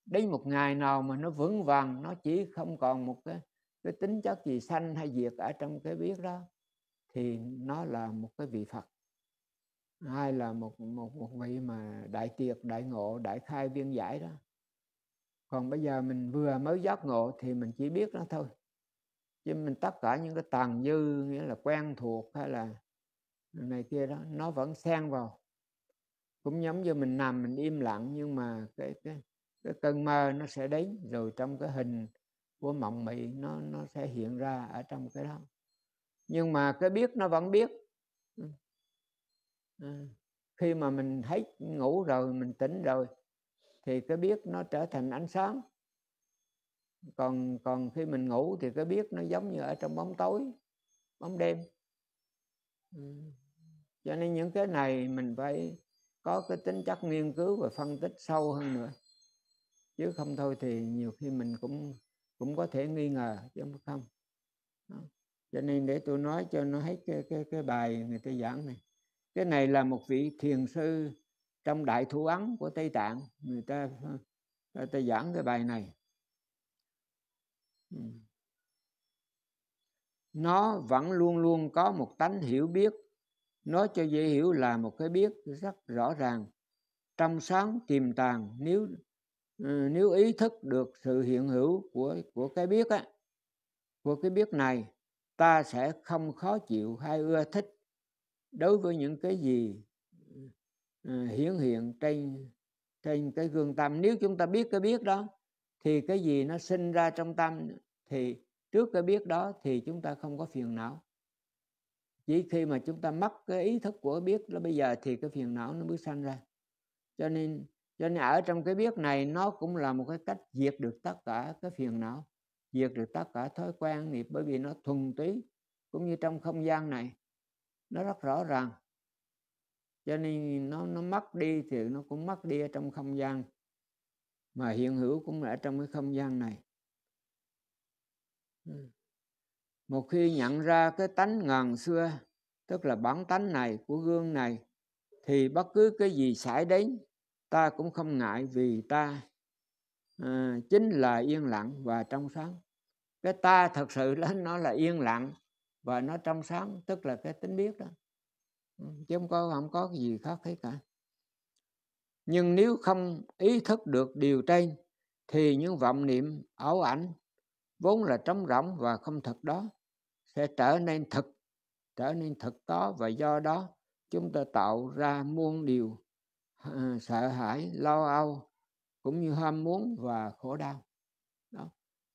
đến một ngày nào mà nó vững vàng nó chỉ không còn một cái cái tính chất gì sanh hay diệt ở trong cái biết đó thì nó là một cái vị Phật hay là một một một vị mà đại tiệt đại ngộ đại khai viên giải đó còn bây giờ mình vừa mới giác ngộ thì mình chỉ biết nó thôi chứ mình tất cả những cái tàn dư nghĩa là quen thuộc hay là này kia đó nó vẫn xen vào cũng giống như mình nằm mình im lặng nhưng mà cái cái cái cơn mơ nó sẽ đến rồi trong cái hình của mộng mị nó nó sẽ hiện ra ở trong cái đó nhưng mà cái biết nó vẫn biết ừ. à, khi mà mình thấy ngủ rồi mình tỉnh rồi thì cái biết nó trở thành ánh sáng còn còn khi mình ngủ thì cái biết nó giống như ở trong bóng tối bóng đêm ừ. cho nên những cái này mình phải có cái tính chất nghiên cứu và phân tích sâu hơn nữa chứ không thôi thì nhiều khi mình cũng cũng có thể nghi ngờ chứ không Đó. cho nên để tôi nói cho nó hết cái cái cái bài người ta giảng này cái này là một vị thiền sư trong đại thủ ấn của tây tạng người ta người ta giảng cái bài này Ừ. nó vẫn luôn luôn có một tánh hiểu biết nói cho dễ hiểu là một cái biết rất rõ ràng trong sáng tiềm tàng nếu ừ, nếu ý thức được sự hiện hữu của của cái biết á của cái biết này ta sẽ không khó chịu hay ưa thích đối với những cái gì ừ, hiển hiện trên trên cái gương tâm nếu chúng ta biết cái biết đó thì cái gì nó sinh ra trong tâm thì trước cái biết đó thì chúng ta không có phiền não chỉ khi mà chúng ta mất cái ý thức của biết đó bây giờ thì cái phiền não nó mới sanh ra cho nên cho nên ở trong cái biết này nó cũng là một cái cách diệt được tất cả cái phiền não diệt được tất cả thói quen nghiệp bởi vì nó thuần túy cũng như trong không gian này nó rất rõ ràng cho nên nó nó mất đi thì nó cũng mất đi ở trong không gian mà hiện hữu cũng ở trong cái không gian này Ừ. một khi nhận ra cái tánh ngàn xưa tức là bản tánh này của gương này thì bất cứ cái gì xảy đến ta cũng không ngại vì ta à, chính là yên lặng và trong sáng cái ta thật sự là nó là yên lặng và nó trong sáng tức là cái tính biết đó ừ, chứ không có không có cái gì khác hết cả nhưng nếu không ý thức được điều trên thì những vọng niệm ảo ảnh vốn là trống rỗng và không thật đó sẽ trở nên thực trở nên thực có và do đó chúng ta tạo ra muôn điều ờ, sợ hãi lo âu cũng như ham muốn và khổ đau đó.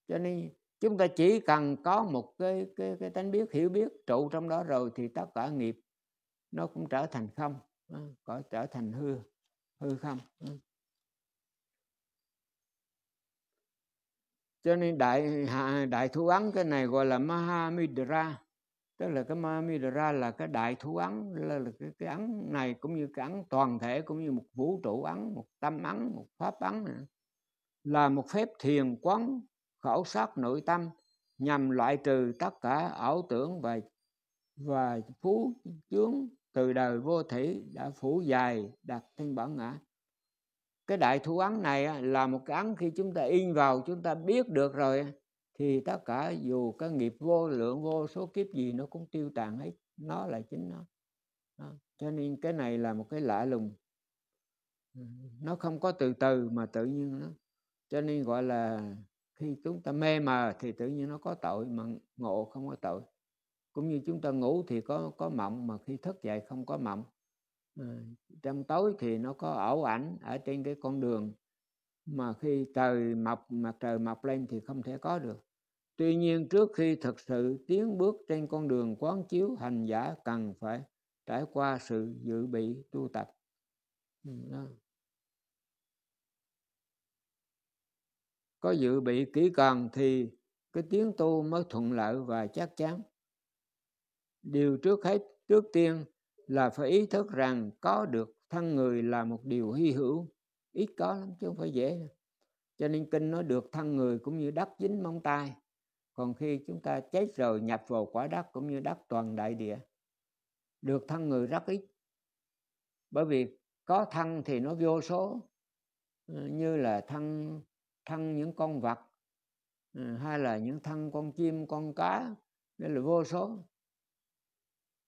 cho nên chúng ta chỉ cần có một cái cái cái tánh biết hiểu biết trụ trong đó rồi thì tất cả nghiệp nó cũng trở thành không ờ, có trở thành hư hư không ờ. cho nên đại đại thủ ấn cái này gọi là Mahamudra tức là cái Mahamudra là cái đại thủ ấn là, là cái, cái ấn này cũng như cái ấn toàn thể cũng như một vũ trụ ấn một tâm ấn một pháp ấn nữa. là một phép thiền quán khảo sát nội tâm nhằm loại trừ tất cả ảo tưởng và và phú chướng từ đời vô thủy đã phủ dài đặt trên bản ngã cái đại thu ấn này là một cái ấn khi chúng ta in vào chúng ta biết được rồi thì tất cả dù cái nghiệp vô lượng vô số kiếp gì nó cũng tiêu tàn hết nó là chính nó đó. cho nên cái này là một cái lạ lùng nó không có từ từ mà tự nhiên nó cho nên gọi là khi chúng ta mê mờ thì tự nhiên nó có tội mà ngộ không có tội cũng như chúng ta ngủ thì có có mộng mà khi thức dậy không có mộng Ờ, trong tối thì nó có ảo ảnh ở trên cái con đường mà khi trời mọc mặt trời mọc lên thì không thể có được tuy nhiên trước khi thực sự tiến bước trên con đường quán chiếu hành giả cần phải trải qua sự dự bị tu tập ừ, đó. có dự bị kỹ càng thì cái tiếng tu mới thuận lợi và chắc chắn điều trước hết trước tiên là phải ý thức rằng có được thân người là một điều hy hữu ít có lắm chứ không phải dễ cho nên kinh nói được thân người cũng như đất dính móng tay còn khi chúng ta chết rồi nhập vào quả đất cũng như đất toàn đại địa được thân người rất ít bởi vì có thân thì nó vô số ờ, như là thân thân những con vật ờ, hay là những thân con chim con cá nên là vô số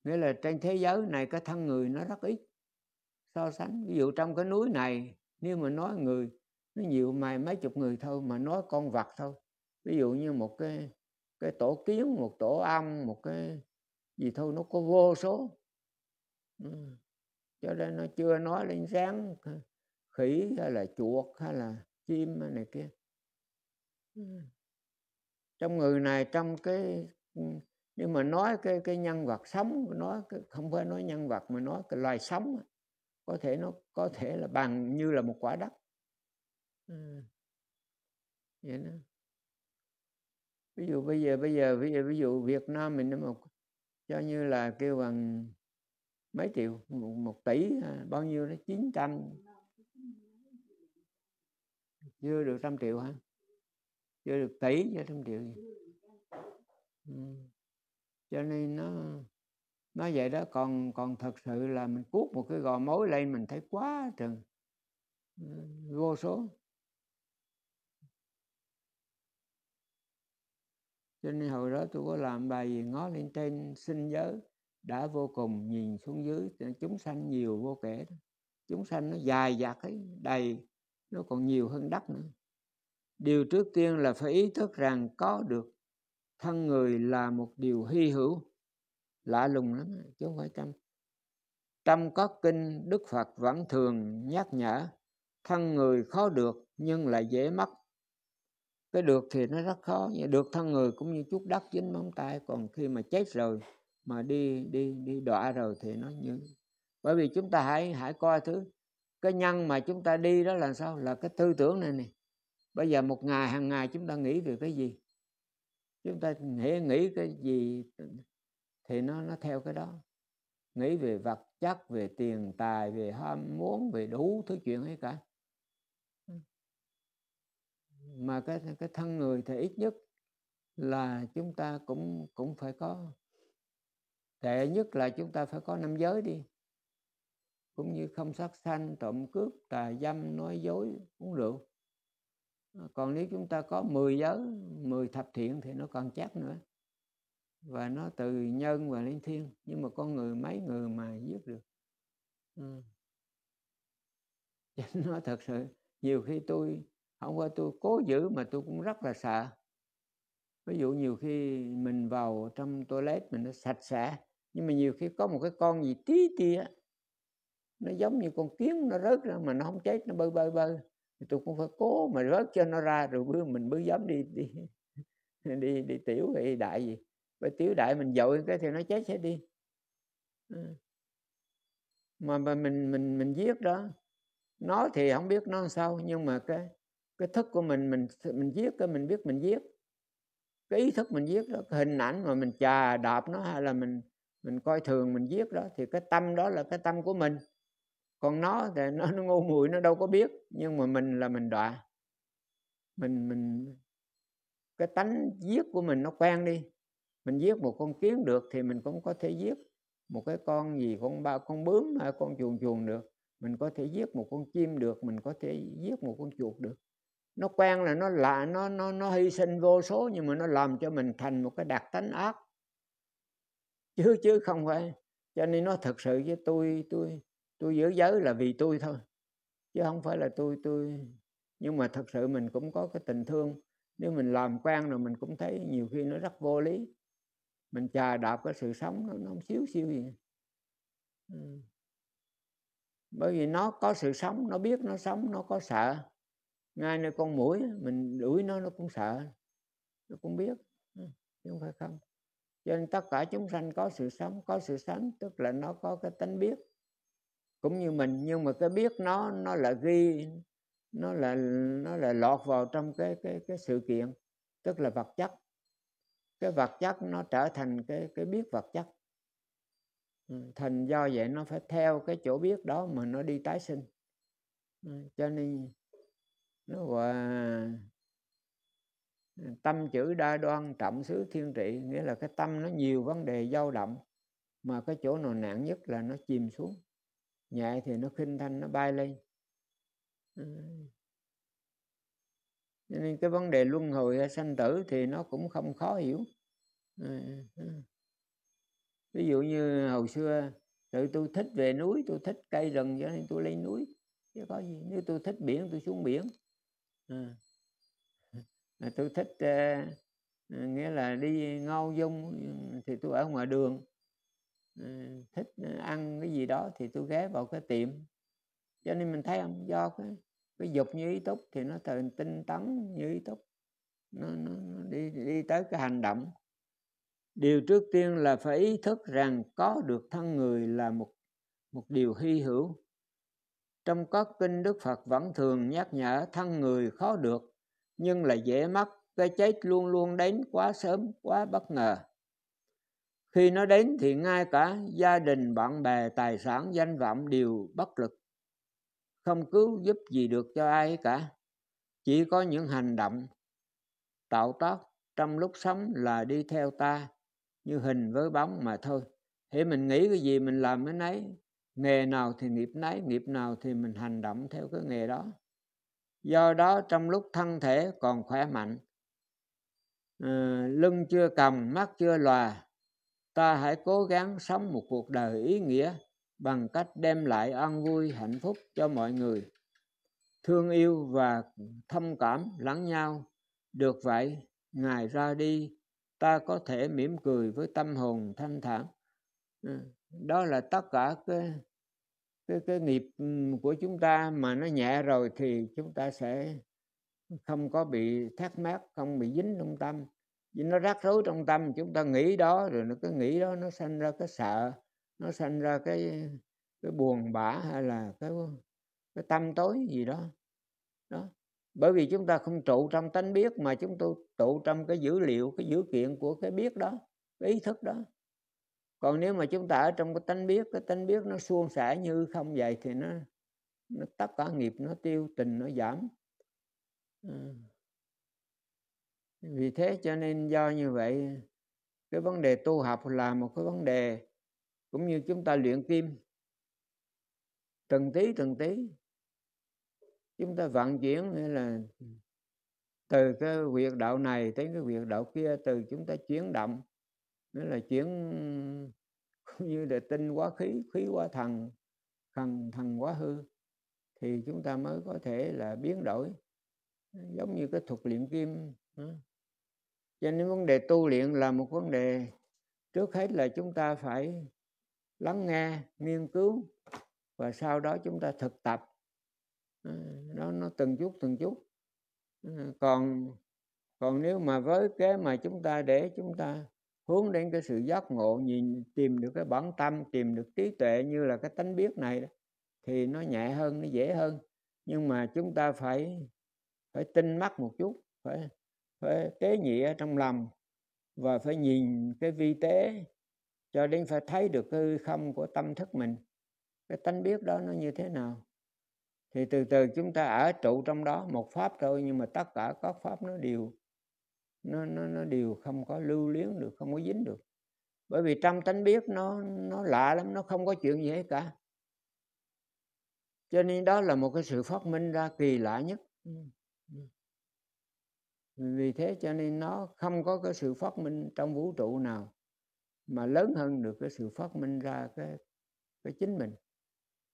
nghĩa là trên thế giới này cái thân người nó rất ít so sánh ví dụ trong cái núi này nếu mà nói người nó nhiều mày mấy chục người thôi mà nói con vật thôi ví dụ như một cái cái tổ kiến một tổ âm một cái gì thôi nó có vô số ừ. cho nên nó chưa nói lên sáng khỉ hay là chuột hay là chim hay này kia ừ. trong người này trong cái nhưng mà nói cái cái nhân vật sống nói cái, không phải nói nhân vật mà nói cái loài sống có thể nó có thể là bằng như là một quả đất ừ. vậy đó ví dụ bây giờ bây giờ ví dụ, ví dụ Việt Nam mình nó một cho như là kêu bằng mấy triệu một, một tỷ à, bao nhiêu đó trăm chưa được trăm triệu hả chưa được tỷ chưa trăm triệu gì ừ cho nên nó nó vậy đó còn còn thật sự là mình cuốc một cái gò mối lên mình thấy quá chừng ừ, vô số cho nên hồi đó tôi có làm bài gì ngó lên trên sinh giới đã vô cùng nhìn xuống dưới chúng sanh nhiều vô kể đó. chúng sanh nó dài dạt ấy đầy nó còn nhiều hơn đất nữa điều trước tiên là phải ý thức rằng có được thân người là một điều hy hữu lạ lùng lắm chứ không phải tâm trong có kinh đức phật vẫn thường nhắc nhở thân người khó được nhưng lại dễ mất cái được thì nó rất khó được thân người cũng như chút đất dính móng tay còn khi mà chết rồi mà đi đi đi đọa rồi thì nó như bởi vì chúng ta hãy hãy coi thứ cái nhân mà chúng ta đi đó là sao là cái tư tưởng này nè bây giờ một ngày hàng ngày chúng ta nghĩ về cái gì chúng ta nghĩ nghĩ cái gì thì nó nó theo cái đó nghĩ về vật chất về tiền tài về ham muốn về đủ thứ chuyện ấy cả ừ. mà cái cái thân người thì ít nhất là chúng ta cũng cũng phải có tệ nhất là chúng ta phải có năm giới đi cũng như không sát sanh trộm cướp tà dâm nói dối uống rượu còn nếu chúng ta có 10 giới 10 thập thiện thì nó còn chắc nữa và nó từ nhân và lên thiên nhưng mà con người mấy người mà giết được ừ. nó thật sự nhiều khi tôi không qua tôi cố giữ mà tôi cũng rất là sợ ví dụ nhiều khi mình vào trong toilet mình nó sạch sẽ nhưng mà nhiều khi có một cái con gì tí tía nó giống như con kiến nó rớt ra mà nó không chết nó bơi bơi bơi tôi cũng phải cố mà vớt cho nó ra rồi bữa mình mới dám đi đi đi đi tiểu hay đại gì bởi tiểu đại mình dội cái thì nó chết sẽ đi ừ. mà mà mình mình mình giết đó nó thì không biết nó sao nhưng mà cái cái thức của mình mình mình giết cái mình biết mình giết cái ý thức mình giết đó cái hình ảnh mà mình chà đạp nó hay là mình mình coi thường mình giết đó thì cái tâm đó là cái tâm của mình còn nó thì nó, nó ngu muội nó đâu có biết nhưng mà mình là mình đọa mình mình cái tánh giết của mình nó quen đi mình giết một con kiến được thì mình cũng có thể giết một cái con gì con ba con bướm hay con chuồn chuồn được mình có thể giết một con chim được mình có thể giết một con chuột được nó quen là nó lạ nó nó nó hy sinh vô số nhưng mà nó làm cho mình thành một cái đặc tánh ác chứ chứ không phải cho nên nó thật sự với tôi tôi tôi giữ giới là vì tôi thôi chứ không phải là tôi tôi nhưng mà thật sự mình cũng có cái tình thương nếu mình làm quan rồi mình cũng thấy nhiều khi nó rất vô lý mình chà đạp cái sự sống nó, nó không xíu xíu gì ừ. bởi vì nó có sự sống nó biết nó sống nó có sợ ngay nơi con mũi mình đuổi nó nó cũng sợ nó cũng biết ừ, chứ không phải không cho nên tất cả chúng sanh có sự sống có sự sống tức là nó có cái tánh biết cũng như mình nhưng mà cái biết nó nó là ghi nó là nó là lọt vào trong cái cái cái sự kiện tức là vật chất cái vật chất nó trở thành cái cái biết vật chất ừ, thành do vậy nó phải theo cái chỗ biết đó mà nó đi tái sinh ừ, cho nên nó gọi ừ, tâm chữ đa đoan trọng xứ thiên trị nghĩa là cái tâm nó nhiều vấn đề dao động mà cái chỗ nào nặng nhất là nó chìm xuống nhẹ thì nó khinh thanh nó bay lên ừ. cho nên cái vấn đề luân hồi hay sanh tử thì nó cũng không khó hiểu ừ, ừ. ví dụ như hồi xưa tự tôi thích về núi tôi thích cây rừng cho nên tôi lên núi chứ có gì nếu tôi thích biển tôi xuống biển tôi thích ờ, nghĩa là đi ngao dung thì tôi ở ngoài đường Ờ, thích ờ, ăn cái gì đó thì tôi ghé vào cái tiệm cho nên mình thấy không do cái cái dục như ý túc thì nó thường tinh tấn như ý túc nó, nó, nó đi đi tới cái hành động điều trước tiên là phải ý thức rằng có được thân người là một một điều hy hữu trong các kinh đức phật vẫn thường nhắc nhở thân người khó được nhưng là dễ mất cái chết luôn luôn đến quá sớm quá bất ngờ khi nó đến thì ngay cả gia đình bạn bè tài sản danh vọng đều bất lực không cứu giúp gì được cho ai cả chỉ có những hành động tạo tác trong lúc sống là đi theo ta như hình với bóng mà thôi thì mình nghĩ cái gì mình làm cái nấy nghề nào thì nghiệp nấy nghiệp nào thì mình hành động theo cái nghề đó do đó trong lúc thân thể còn khỏe mạnh ờ, lưng chưa cầm mắt chưa lòa ta hãy cố gắng sống một cuộc đời ý nghĩa bằng cách đem lại an vui hạnh phúc cho mọi người thương yêu và thông cảm lẫn nhau được vậy ngài ra đi ta có thể mỉm cười với tâm hồn thanh thản ừ, đó là tất cả cái cái cái nghiệp ừ, của chúng ta mà nó nhẹ rồi thì chúng ta sẽ không có bị thắc mắc không bị dính trong tâm vì nó rắc rối trong tâm chúng ta nghĩ đó rồi nó cứ nghĩ đó nó sanh ra cái sợ nó sanh ra cái cái buồn bã hay là cái cái tâm tối gì đó đó bởi vì chúng ta không trụ trong tánh biết mà chúng tôi trụ trong cái dữ liệu cái dữ kiện của cái biết đó cái ý thức đó còn nếu mà chúng ta ở trong cái tánh biết cái tánh biết nó suôn sẻ như không vậy thì nó, nó tất cả nghiệp nó tiêu tình nó giảm ừ vì thế cho nên do như vậy cái vấn đề tu học là một cái vấn đề cũng như chúng ta luyện kim từng tí từng tí chúng ta vận chuyển nghĩa là từ cái việc đạo này tới cái việc đạo kia từ chúng ta chuyển động nghĩa là chuyển cũng như là tinh quá khí khí quá thần thần thần quá hư thì chúng ta mới có thể là biến đổi giống như cái thuật luyện kim cho nên vấn đề tu luyện là một vấn đề trước hết là chúng ta phải lắng nghe nghiên cứu và sau đó chúng ta thực tập à, nó nó từng chút từng chút à, còn còn nếu mà với cái mà chúng ta để chúng ta hướng đến cái sự giác ngộ nhìn tìm được cái bản tâm tìm được trí tuệ như là cái tánh biết này đó, thì nó nhẹ hơn nó dễ hơn nhưng mà chúng ta phải phải tinh mắt một chút phải phải tế nhị ở trong lòng và phải nhìn cái vi tế cho đến phải thấy được cái không của tâm thức mình cái tánh biết đó nó như thế nào thì từ từ chúng ta ở trụ trong đó một pháp thôi nhưng mà tất cả các pháp nó đều nó nó nó đều không có lưu luyến được không có dính được bởi vì trong tánh biết nó nó lạ lắm nó không có chuyện gì hết cả cho nên đó là một cái sự phát minh ra kỳ lạ nhất ừ vì thế cho nên nó không có cái sự phát minh trong vũ trụ nào mà lớn hơn được cái sự phát minh ra cái cái chính mình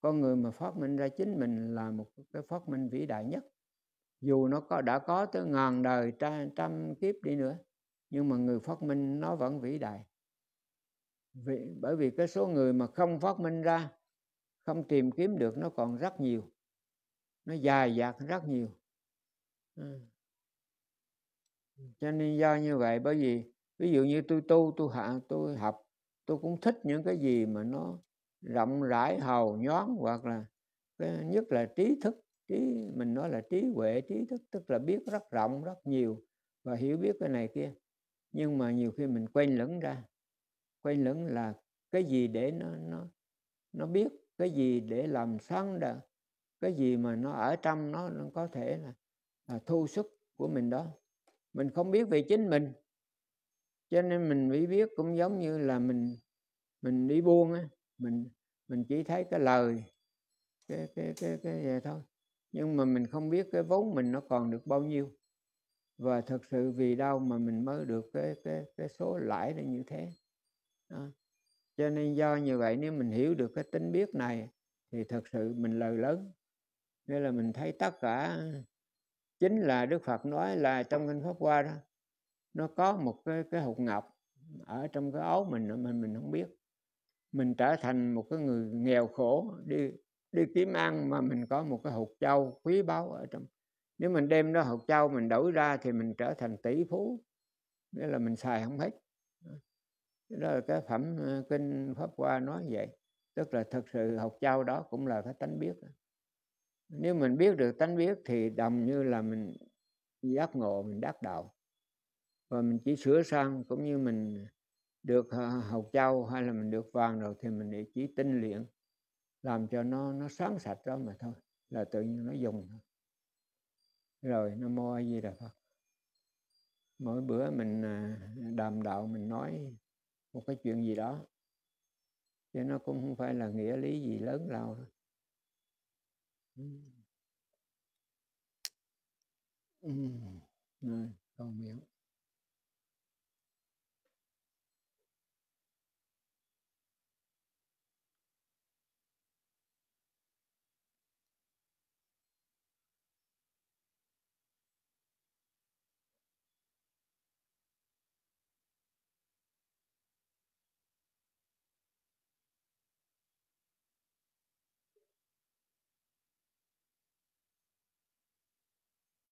con người mà phát minh ra chính mình là một cái phát minh vĩ đại nhất dù nó có đã có tới ngàn đời trăm, trăm kiếp đi nữa nhưng mà người phát minh nó vẫn vĩ đại vì, bởi vì cái số người mà không phát minh ra không tìm kiếm được nó còn rất nhiều nó dài dạt rất nhiều à cho nên do như vậy bởi vì ví dụ như tôi tu tôi hạ tôi học tôi cũng thích những cái gì mà nó rộng rãi hầu nhón hoặc là cái nhất là trí thức trí mình nói là trí huệ trí thức tức là biết rất rộng rất nhiều và hiểu biết cái này kia nhưng mà nhiều khi mình quên lẫn ra quên lẫn là cái gì để nó nó nó biết cái gì để làm sáng được cái gì mà nó ở trong nó, nó có thể là, là thu sức của mình đó mình không biết về chính mình cho nên mình bị biết cũng giống như là mình mình đi buông, á mình mình chỉ thấy cái lời cái cái cái cái vậy thôi nhưng mà mình không biết cái vốn mình nó còn được bao nhiêu và thật sự vì đâu mà mình mới được cái cái cái số lãi là như thế đó. cho nên do như vậy nếu mình hiểu được cái tính biết này thì thật sự mình lời lớn nghĩa là mình thấy tất cả chính là đức phật nói là trong kinh pháp hoa đó nó có một cái cái hột ngọc ở trong cái áo mình mình mình không biết mình trở thành một cái người nghèo khổ đi đi kiếm ăn mà mình có một cái hột châu quý báu ở trong nếu mình đem đó hột châu mình đổi ra thì mình trở thành tỷ phú nghĩa là mình xài không hết đó là cái phẩm ờ, kinh pháp hoa nói vậy tức là thật sự hột châu đó cũng là cái tánh biết nếu mình biết được tánh biết thì đồng như là mình giác ngộ mình đắc đạo và mình chỉ sửa sang cũng như mình được ờ, hầu châu hay là mình được vàng rồi thì mình chỉ tinh luyện làm cho nó nó sáng sạch đó mà thôi là tự nhiên nó dùng rồi nó mô gì di đà phật mỗi bữa mình ờ, đàm đạo mình nói một cái chuyện gì đó chứ nó cũng không phải là nghĩa lý gì lớn lao đâu Mm. Mm. Rồi, còn miệng.